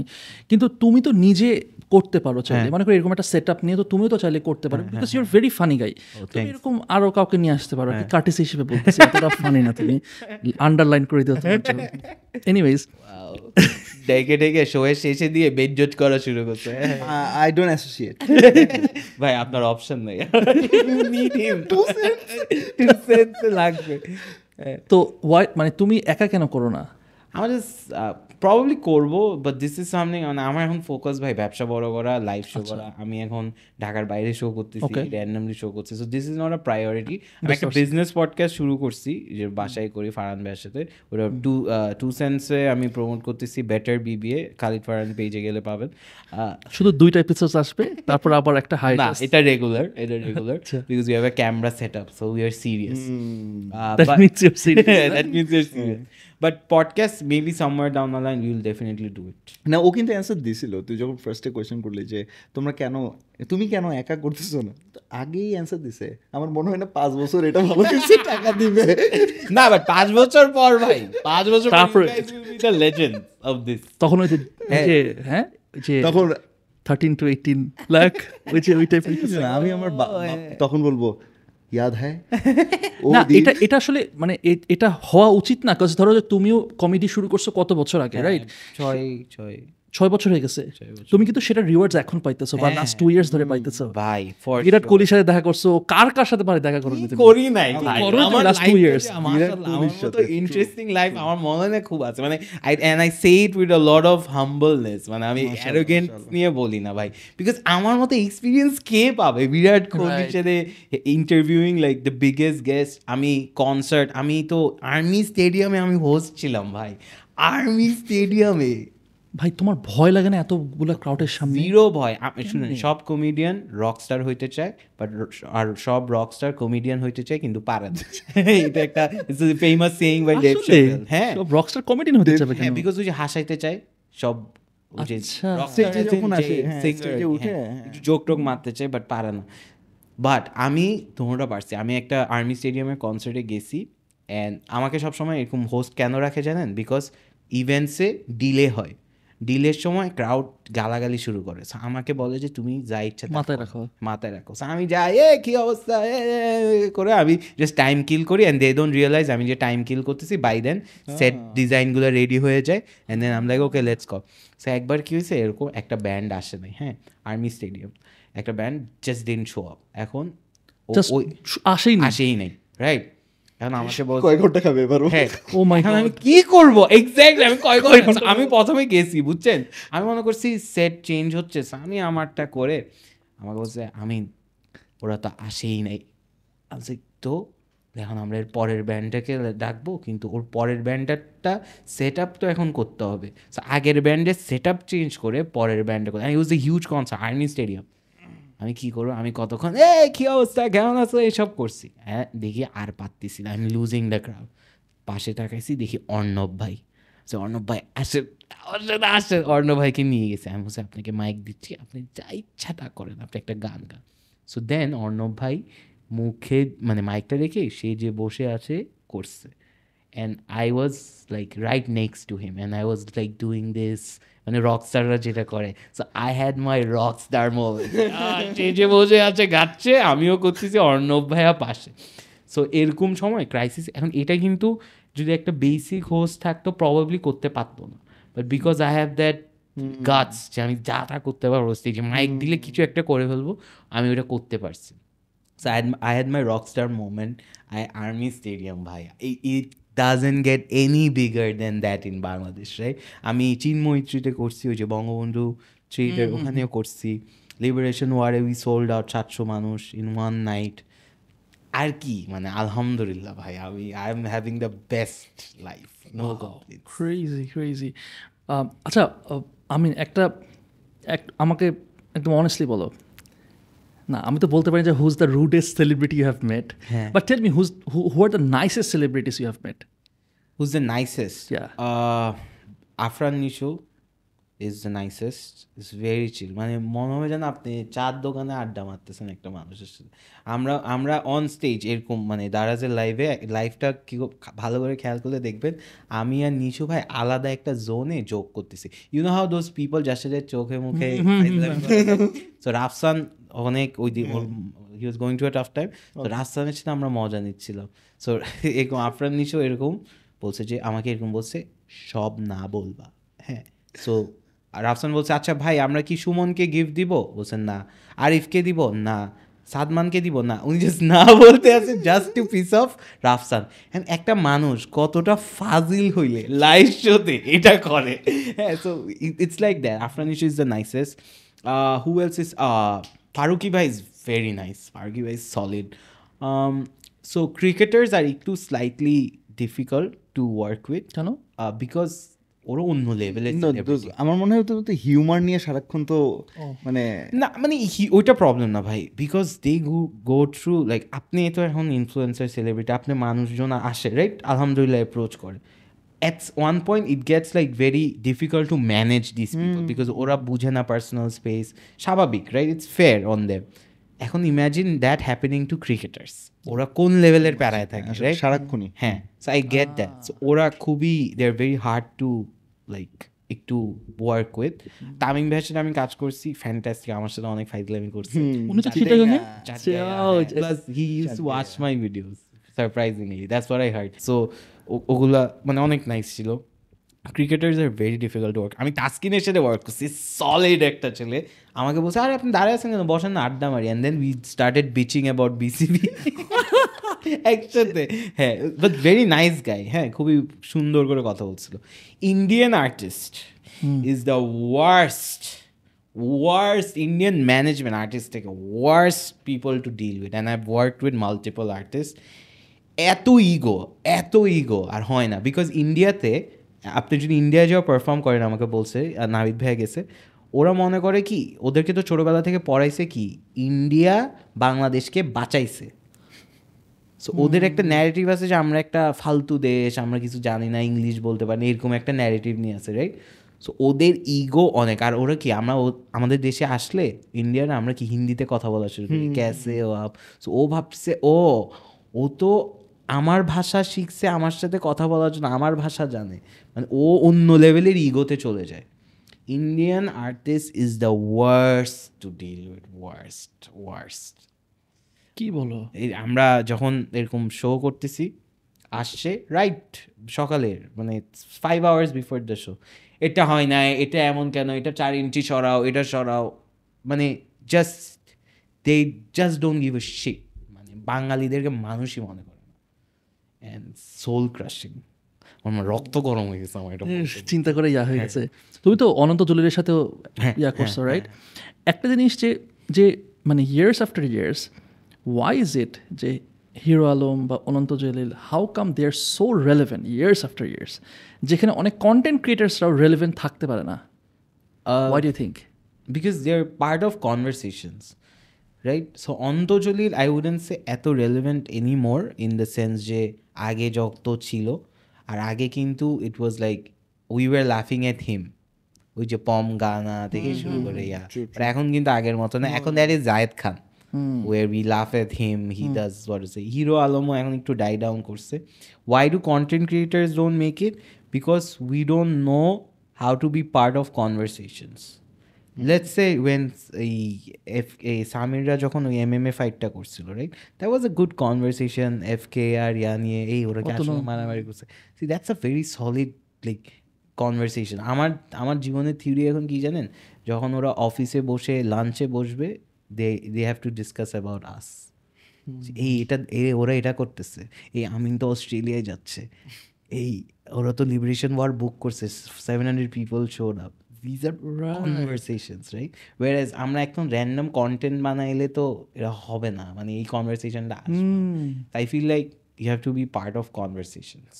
কিন্তু তুমি তো নিজে করতে পারো চাইলে হ্যাঁ। মনে করি এরকম একটা সেট আপ নিয়ে তো তুমিও তো চাইলে করতে পারো because your very funny guy তুমি এরকম আরও কাউকে নিয়ে আসতে পারো হ্যাঁ। কার্টিস হিসেবে বলতেছি এতটা ফানি না তুমি আন্ডারলাইন করে দিও এনিওয়েজ ডেকে ডেকে শোয়ে শেষে দিয়ে বেড করা শুরু করছে আই ডোন্ট অ্যাসোসিয়েট ভাই আপনার অপশন নেই লাগবে তো ওয়াই মানে তুমি একা কেন করো না আমার প্রবলি করবো বাট দিস ইজ সামথিং মানে আমার এখন ফোকাস ভাই ব্যবসা বড় করা লাইভ আচ্ছা। শো করা আমি এখন ঢাকার বাইরে শো করতেছি র্যান্ডামলি শো করছি so this is not a priority আমি একটা বিজনেস পডকাস্ট শুরু করছি যে বাসায় করি ফারহান ভাইয়ের সাথে ওটা টু টু সেন্সে আমি প্রমোট করতেছি বেটার বিবিএ খালিদ ফারহান পেজে গেলে পাবেন শুধু দুইটা এপিসোড আসবে তারপর আবার একটা হাই না এটা রেগুলার এটা regular because we have a camera set up so we are serious that means you are serious that means you are serious but podcast maybe somewhere down the online will definitely do it না ও কিন্তু answer দিছিল তুই যখন ফার্স্টে question করলি যে তোমরা কেন তুমি কেন একা করতেছো না তো আগেই অ্যান্সার দিছে আমার মনে হয় না পাঁচ বছর এটা ভালো কিছু টাকা দিবে না বাট পাঁচ বছর পর ভাই পাঁচ বছর তারপরে দ্য লেজেন্ড অফ দিস তখন ওই যে হ্যাঁ যে হ্যাঁ? তখন থার্টিন টু এইটিন লাখ ওই যে ওই টাইপের আমি আমার হ্যাঁ। তখন বলবো ইয়াদ হ্যাঁ না এটা এটা আসলে মানে এটা হওয়া উচিত না কাজ ধরো যে তুমিও কমেডি শুরু করছো কত বছর আগে রাইট হ্যাঁ, ছয় ছয় ছয় বছর হয়ে গেছে তুমি কিন্তু সেটা রিওয়ার্ডস এখন পাইতেছো বা লাস্ট টু ইয়ার্স ধরে পাইতেছো ভাই বিরাট কোহলির সাথে দেখা করছো কার কার সাথে পারে দেখা করো করি নাই লাস্ট টু ইয়ার্স তো ইন্টারেস্টিং লাইফ আমার মনে খুব আছে মানে I and I say it with a lot of humbleness মানে আমি অ্যারোগেন্ট নিয়ে বলি না ভাই বিকজ আমার মতে এক্সপিরিয়েন্স কে পাবে বিরাট কোহলির সাথে interviewing like the biggest guest আমি কনসার্ট আমি তো আর্মি স্টেডিয়ামে আমি হোস্ট ছিলাম ভাই আর্মি স্টেডিয়ামে ভাই তোমার ভয় লাগে না এতগুলো ক্রাউডের সামনে জিরো ভয় শুনুন সব কমেডিয়ান রকস্টার হইতে চায় বাট আর সব রকস্টার কমেডিয়ান হইতে চায় কিন্তু পারে না এটা একটা famous saying by Dave Chappelle হ্যাঁ সব রকস্টার কমেডিয়ান হইতে চায় কেন বিকজ হ্যাঁ, ওই যে হাসাইতে চায় সব জোক আচ্ছা। হ্যাঁ, হ্যাঁ। টোক মারতে চায় বাট পারে না বাট আমি তোমরা পারছি আমি একটা আর্মি স্টেডিয়ামে কনসার্টে গেছি অ্যান্ড আমাকে সবসময় এরকম হোস্ট কেন রাখে জানেন বিকজ ইভেন্টসে ডিলে হয় ডিলের সময় ক্রাউড গালাগালি শুরু করে আমাকে বলে যে তুমি যা ইচ্ছা মাথায় রাখো মাথায় রাখো আমি যাই এ কি অবস্থা করে আমি জাস্ট টাইম কিল করি অ্যান্ড দে ডোন্ট রিয়েলাইজ আমি যে টাইম কিল করতেছি বাই দেন সেট ডিজাইনগুলো রেডি হয়ে যায় অ্যান্ড দেন আমরা ওকে লেটস কল সো একবার কী হয়েছে এরকম একটা ব্যান্ড আসে নাই হ্যাঁ আর্মি স্টেডিয়াম একটা ব্যান্ড জাস্ট দিন শো আপ এখন আসেই নাই রাইট এখন হ্যাঁ, আমার সে ঘন্টা খাবে এবার হ্যাঁ ও মাই গড আমি কি করব এক্স্যাক্টলি আমি কয় আমি প্রথমে গেছি বুঝছেন আমি মনে করছি সেট চেঞ্জ হচ্ছে আমি আমারটা করে আমাকে বলছে আমি ওরা তো আসেই নাই আমি তো এখন আমরা এর পরের ব্যান্ডটাকে ডাকবো কিন্তু ওর পরের ব্যান্ডারটা সেট আপ তো এখন করতে হবে আগের ব্যান্ডের সেট আপ চেঞ্জ করে পরের ব্যান্ডে করতে use a huge concert army stadium আমি কি করবো আমি কতক্ষণ এ কী অবস্থা কেমন আছো এইসব করছি হ্যাঁ দেখি আর পারতেছি না আমি লুজিং দ্য ক্রাউড পাশে টাকাইছি দেখি অর্ণব ভাই সে অর্ণব ভাই আসে আসে অর্ণব ভাইকে নিয়ে গেছে আমি বলছি আপনাকে মাইক দিচ্ছি আপনি যা ইচ্ছা তা করেন আপনি একটা গান গান সো দেন অর্ণব ভাই মুখে মানে মাইকটা রেখে সে যে বসে আছে করছে and I was like right next to him and I was like doing this মানে রকস্টাররা যেটা করে so I had my rockstar যে যে বসে আছে গাচ্ছে আমিও করতেছি অর্ণব ভাইয়া পাশে সো এরকম সময় ক্রাইসিস এখন এটা কিন্তু যদি একটা বেসিক হোস থাকতো প্রবাবলি করতে পারতো না but because I have that গাছ যে আমি যা তা করতে পারবো স্টেজে মাইক দিলে কিছু একটা করে ফেলবো আমি ওটা করতে পারছি so I had my rock my rockstar moment I army stadium ভাই এই doesn't get any bigger than that in Bangladesh right আমি চিনমৈত্রীতে করছি ওই যে বঙ্গবন্ধু থ্রিটার ওখানেও করছি লিবারেশন ওয়ারে উই সোল্ড আউট সাতশো মানুষ ইন ওয়ান নাইট আর কি মানে আলহামদুলিল্লাহ ভাই আমি I am having the best life no crazy crazy আচ্ছা আমি একটা এক আমাকে একদম অনেস্টলি বলো না আমি তো বলতে পারি যে who's the rudest celebrity you have met but tell me who's who are the nicest celebrities you have met Who's the nicest? Yeah. Uh, Afran Nishu is the nicest is very chill মানে মনে হবে যেন আপনি চার দোকানে আড্ডা মারতেছেন একটা মানুষের সাথে আমরা আমরা অন স্টেজ এরকম মানে দারাজের লাইভে লাইফটা কি ভালো করে খেয়াল করলে দেখবেন আমি আর নিশু ভাই আলাদা একটা জোনে যোগ করতেছি you know how those people যার চোখে মুখে সো রাফসান অনেক ওই he was going to a tough time তো রাফসানের সাথে আমরা মজা নিচ্ছিলাম সো এরকম আফরান নিশু এরকম বলছে যে আমাকে এরকম বলছে সব না বলবা হ্যাঁ সো আর রাফসান বলছে আচ্ছা ভাই আমরা কি সুমনকে গিফট দিব বলছেন না আরিফকে দিব না সাদমানকে দিব না উনি জাস্ট না বলতে আছে just two piece of Rafsan হ্যাঁ একটা মানুষ কতটা ফাজিল হইলে লাইফ শোতে এটা করে হ্যাঁ so it's like that Afran is is the nicest who else is Farooki ভাই ইজ ভেরি নাইস ফারুকি ভাই is solid so cricketers are একটু slightly difficult to work with জানো বিকজ ওরও অন্য লেভেলে আমার মনে হয় তো হিউমার নিয়ে সারাক্ষণ তো মানে না মানে ওইটা প্রবলেম না ভাই বিকজ দে গু গো থ্রু লাইক আপনি তো এখন ইনফ্লুয়েন্সার সেলিব্রিটি আপনি মানুষজন আসে রাইট আলহামদুলিল্লাহ অ্যাপ্রোচ করে at one point it gets like very difficult to manage this because ওরা বুঝে না পার্সোনাল স্পেস স্বাভাবিক right it's fair on them এখন imagine that happening to cricketers ওরা কোন লেভেলের প্যারায় থাকে সারাক্ষণই হ্যাঁ সো আই গেট দ্যাট ওরা খুবই they are very hard to like একটু ওয়ার্ক উইথ তামিম ভাইয়ের সাথে আমি কাজ করছি ফ্যান্টাস্টিক আমার সাথে অনেক আমি করছি he use to watch my videos surprisingly that's where I heard so ওগুলা মানে অনেক নাইস ছিল cricketers are very difficult work আমি তাস্কিনের সাথে ওয়ার্ক করছি সলিড একটা ছেলে আমাকে বলছে আরে আপনি দাঁড়িয়ে আছেন কেন বসেন না আড্ডা মারি and then we started bitching about BCB একসাথে হ্যাঁ বাট ভেরি নাইস গাই হ্যাঁ খুবই সুন্দর করে কথা বলছিল Indian artist is the worst worst Indian management artist থেকে worst people to deal with. And I worked with multiple artist এত ইগো এত ইগো আর হয় না বিকজ ইন্ডিয়াতে আপনি যদি ইন্ডিয়ায় যাও পারফর্ম করেন আমাকে বলছে নাবিদ ভাই গেছে ওরা মনে করে কি ওদেরকে তো ছোটোবেলা থেকে পড়াইছে কি ইন্ডিয়া বাংলাদেশকে বাঁচাইছে সো ওদের একটা ন্যারেটিভ আছে যে আমরা একটা ফালতু দেশ আমরা কিছু জানি না ইংলিশ বলতে পারি এরকম একটা ন্যারেটিভ নিয়ে আছে রাইট সো ওদের ইগো অনেক আর ওরা কি আমরা আমাদের দেশে আসলে ইন্ডিয়ান আমরা কি হিন্দিতে কথা বলা শুরু করি ক্যাসে ও আপ সো ও ভাবছে ও ও তো আমার ভাষা শিখছে আমার সাথে কথা বলার জন্য আমার ভাষা জানে মানে ও অন্য লেভেলের ইগোতে চলে যায় Indian artist is the worst to deal with worst worst কি বলো এই আমরা যখন এরকম শো করতেছি আসছে রাইট সকালের মানে five hours before the show এটা হয় না এটা এমন কেন এটা চার ইঞ্চি সরাও এটা সরাও মানে just they just don't give a shit মানে বাঙালিদেরকে মানুষই মনে করে অ্যান্ড সোল ক্রাশিং আমার রক্ত গরম হয়ে গেছে আমার এটা হ্যাঁ, চিন্তা করে ইয়া হয়ে হ্যাঁ। গেছে তুমি তো অনন্ত জলিলের সাথেও হ্যাঁ, ইয়া করছো রাইট একটা জিনিস যে যে মানে years after years why is it যে হিরো আলম বা Ananta Jalil how come they are so relevant years after years যেখানে অনেক কন্টেন্ট ক্রিয়েটার্সরাও রেলেভেন্ট থাকতে পারে না why you think because they are part of conversations right so Ananta Jalil I wouldn't say এত relevant any more in the sense যে আগে যত ছিল আর আগে কিন্তু it was like we were লাফিং এট হিম ওই যে পম গানা থেকে শুরু করে ইয়া এখন কিন্তু আগের মতো না এখন that is Zayed Khan where we laugh at him he does Hero আলমও এখন একটু ডাই ডাউন করছে why do content creators don't make it because we don't know how to be part of conversations let's say when এই F A সামিররা যখন ওই M M A ফাইটটা করছিল right that was a good conversation F K আর ইয়া নিয়ে এই ওরা কি মারামারি করছে C that's a very solid like conversation আমার আমার জীবনের থিওরি এখন কি জানেন যখন ওরা অফিসে বসে লাঞ্চে বসবে they they have to discuss about us এই এটা এ ওরা এটা করতেছে এই আমিন তো অস্ট্রেলিয়ায় যাচ্ছে এই ওরা তো লিবারেশন ওয়ার বুক করছে seven hundred people showed up these are conversations right whereas আমরা একদম র্যান্ডম কন্টেন্ট বানাইলে তো এরা হবে না মানে এই কনভারসেশনটা আসবে I feel like you have to be part of conversations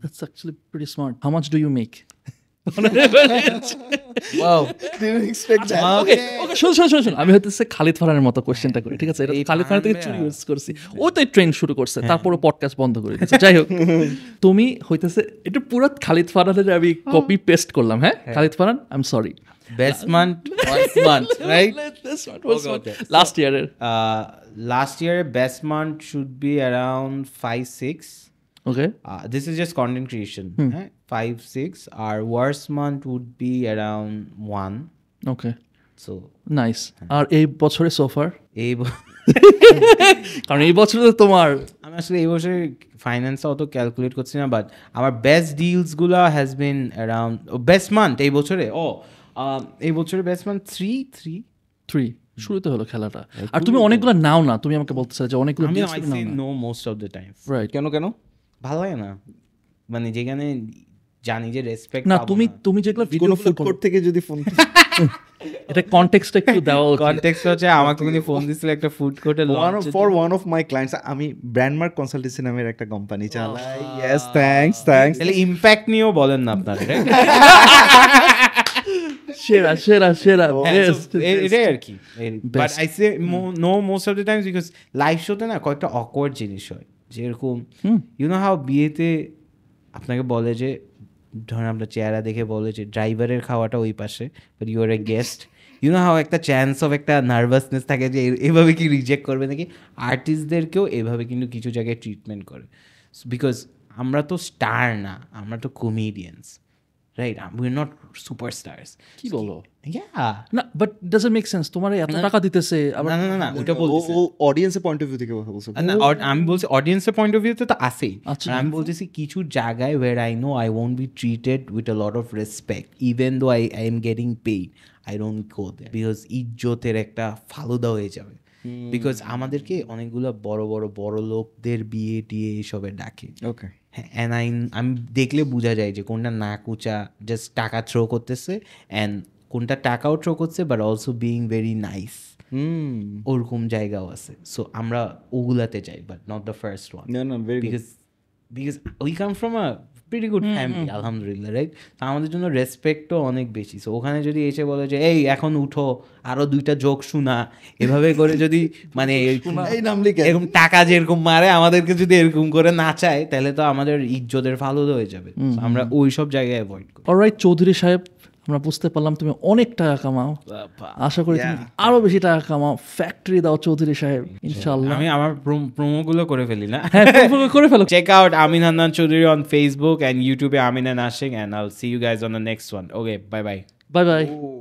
that's actually pretty smart how much do you make didn't expect that okay আমি হইতেছে খালিদ ফারহানের মতো কোশ্চেনটা করি ঠিক আছে এটা খালিদ ফারহান থেকে চুরি ইউজ করছি ও তো ট্রেন্ড শুরু করছে হ্যাঁ। তারপরে পডকাস্ট বন্ধ করে দিয়েছে যাই হোক তুমি হইতেছে এটা পুরো খালিদ ফারহানের আমি কপি পেস্ট করলাম হ্যাঁ, হ্যাঁ। Khalid Farhan I am sorry best month first month right last ইয়ারের লাস্ট ইয়ারের best month should be around five six Okay. Uh, this is just content creation. Hmm. Eh? Five, six. Our worst month would be around one. Okay. So nice আর এই বছরে সোফার এই কারণ এই বছরে তো তোমার আমি আসলে এই বছরে ফাইন্যান্স অত ক্যালকুলেট করছি না বাট আমার বেস্ট ডিলসগুলো has been around best month এই বছরে ও এই বছরে best month three three three শুরুতে হলো খেলাটা হ্যাঁ, আর তুমি অনেকগুলো নাও না তুমি আমাকে বলতে চাই যে অনেকগুলো no most of the time right কেন কেন ভালো হয় না মানে যেখানে জানি যে রেসপেক্ট না তুমি তুমি যেগুলো ভিডিও ফুড কোর্ট থেকে যদি ফোন এটা কনটেক্সট একটু দাও কনটেক্সট হচ্ছে আমাকে তুমি ফোন দিছিল একটা ফুড কোর্টে one of for one of my clients আমি ব্র্যান্ডমার্ক কনসালটেন্সি নামের একটা কোম্পানি চালাই ইয়েস থ্যাঙ্কস থ্যাঙ্কস তাহলে ইমপ্যাক্ট নিয়েও বলেন না আপনারা সেরা সেরা সেরা oh. হ্যাঁ, এটাই আর কি but I say no most of the times because live শোতে না কয়েকটা অকওয়ার্ড জিনিস হয় যেরকম ইউনো হাউ বিয়েতে আপনাকে বলে যে ধরেন আপনার চেহারা দেখে বলে যে ড্রাইভারের খাওয়াটা ওই পাশে but you are a guest you know how একটা চান্স অফ একটা নার্ভাসনেস থাকে যে এভাবে কি রিজেক্ট করবে নাকি আর্টিস্টদেরকেও এভাবে কিন্তু কিছু জায়গায় ট্রিটমেন্ট করে বিকজ আমরা তো স্টার না আমরা তো comedians right we not superstars কি বলো না বাট মেক সেন্স তোমার এত টাকা দিতেছে না না না অডিয়েন্সের পয়েন্ট অফ ভিউ থেকে কথা বলছো না আমি বলছি অডিয়েন্সের পয়েন্ট অফ ভিউতে তো আসেই আমি বলতেছি কিছু জায়গায় where I know I won't be treated with a lot of respect even though I I am getting paid I don't go that because ইজ্জতের একটা ফালুদা হয়ে যাবে বিকজ hmm। আমাদেরকে অনেকগুলো বড় বড় বড় লোকদের বিয়ে টিয়ে এসবের ডাকে ওকে অ্যান্ড আই আমি দেখলে বোঝা যায় যে কোনটা না কুচা জাস্ট টাকা থ্রো করতেছে অ্যান্ড কোনটা টাকাও থ্রো করছে but also being very nice ওরকম জায়গাও আছে সো আমরা ওগুলাতে যাই but not the first one because because we come from a pretty good family আলহামদুলিল্লাহ রাইট তো আমাদের জন্য রেসপেক্টও অনেক বেশি সো ওখানে যদি এসে বলে যে এই এখন উঠো আরো দুইটা জোক শোনা এভাবে করে যদি মানে এরকম টাকা যেরকম মারে আমাদেরকে যদি এরকম করে না চায় তাহলে তো আমাদের ইজ্জতের ফালুদ হয়ে যাবে আমরা ওই সব জায়গায় অ্যাভয়েড করি অলরাইট চৌধুরী সাহেব আমরা বুঝতে পারলাম তুমি অনেক টাকা কামাও আশা করি তুমি আরো বেশি টাকা কামাও ফ্যাক্টরি দাও চৌধুরী সাহেব ইনশাআল্লাহ আমি আমার প্রোমো গুলো করে ফেলি না হ্যাঁ করে ফেলো check out Amin Hannan Chowdhury on Facebook and ইউটিউবে আমিনা নাসিং and I will see you guys on the next one okay bye bye bye by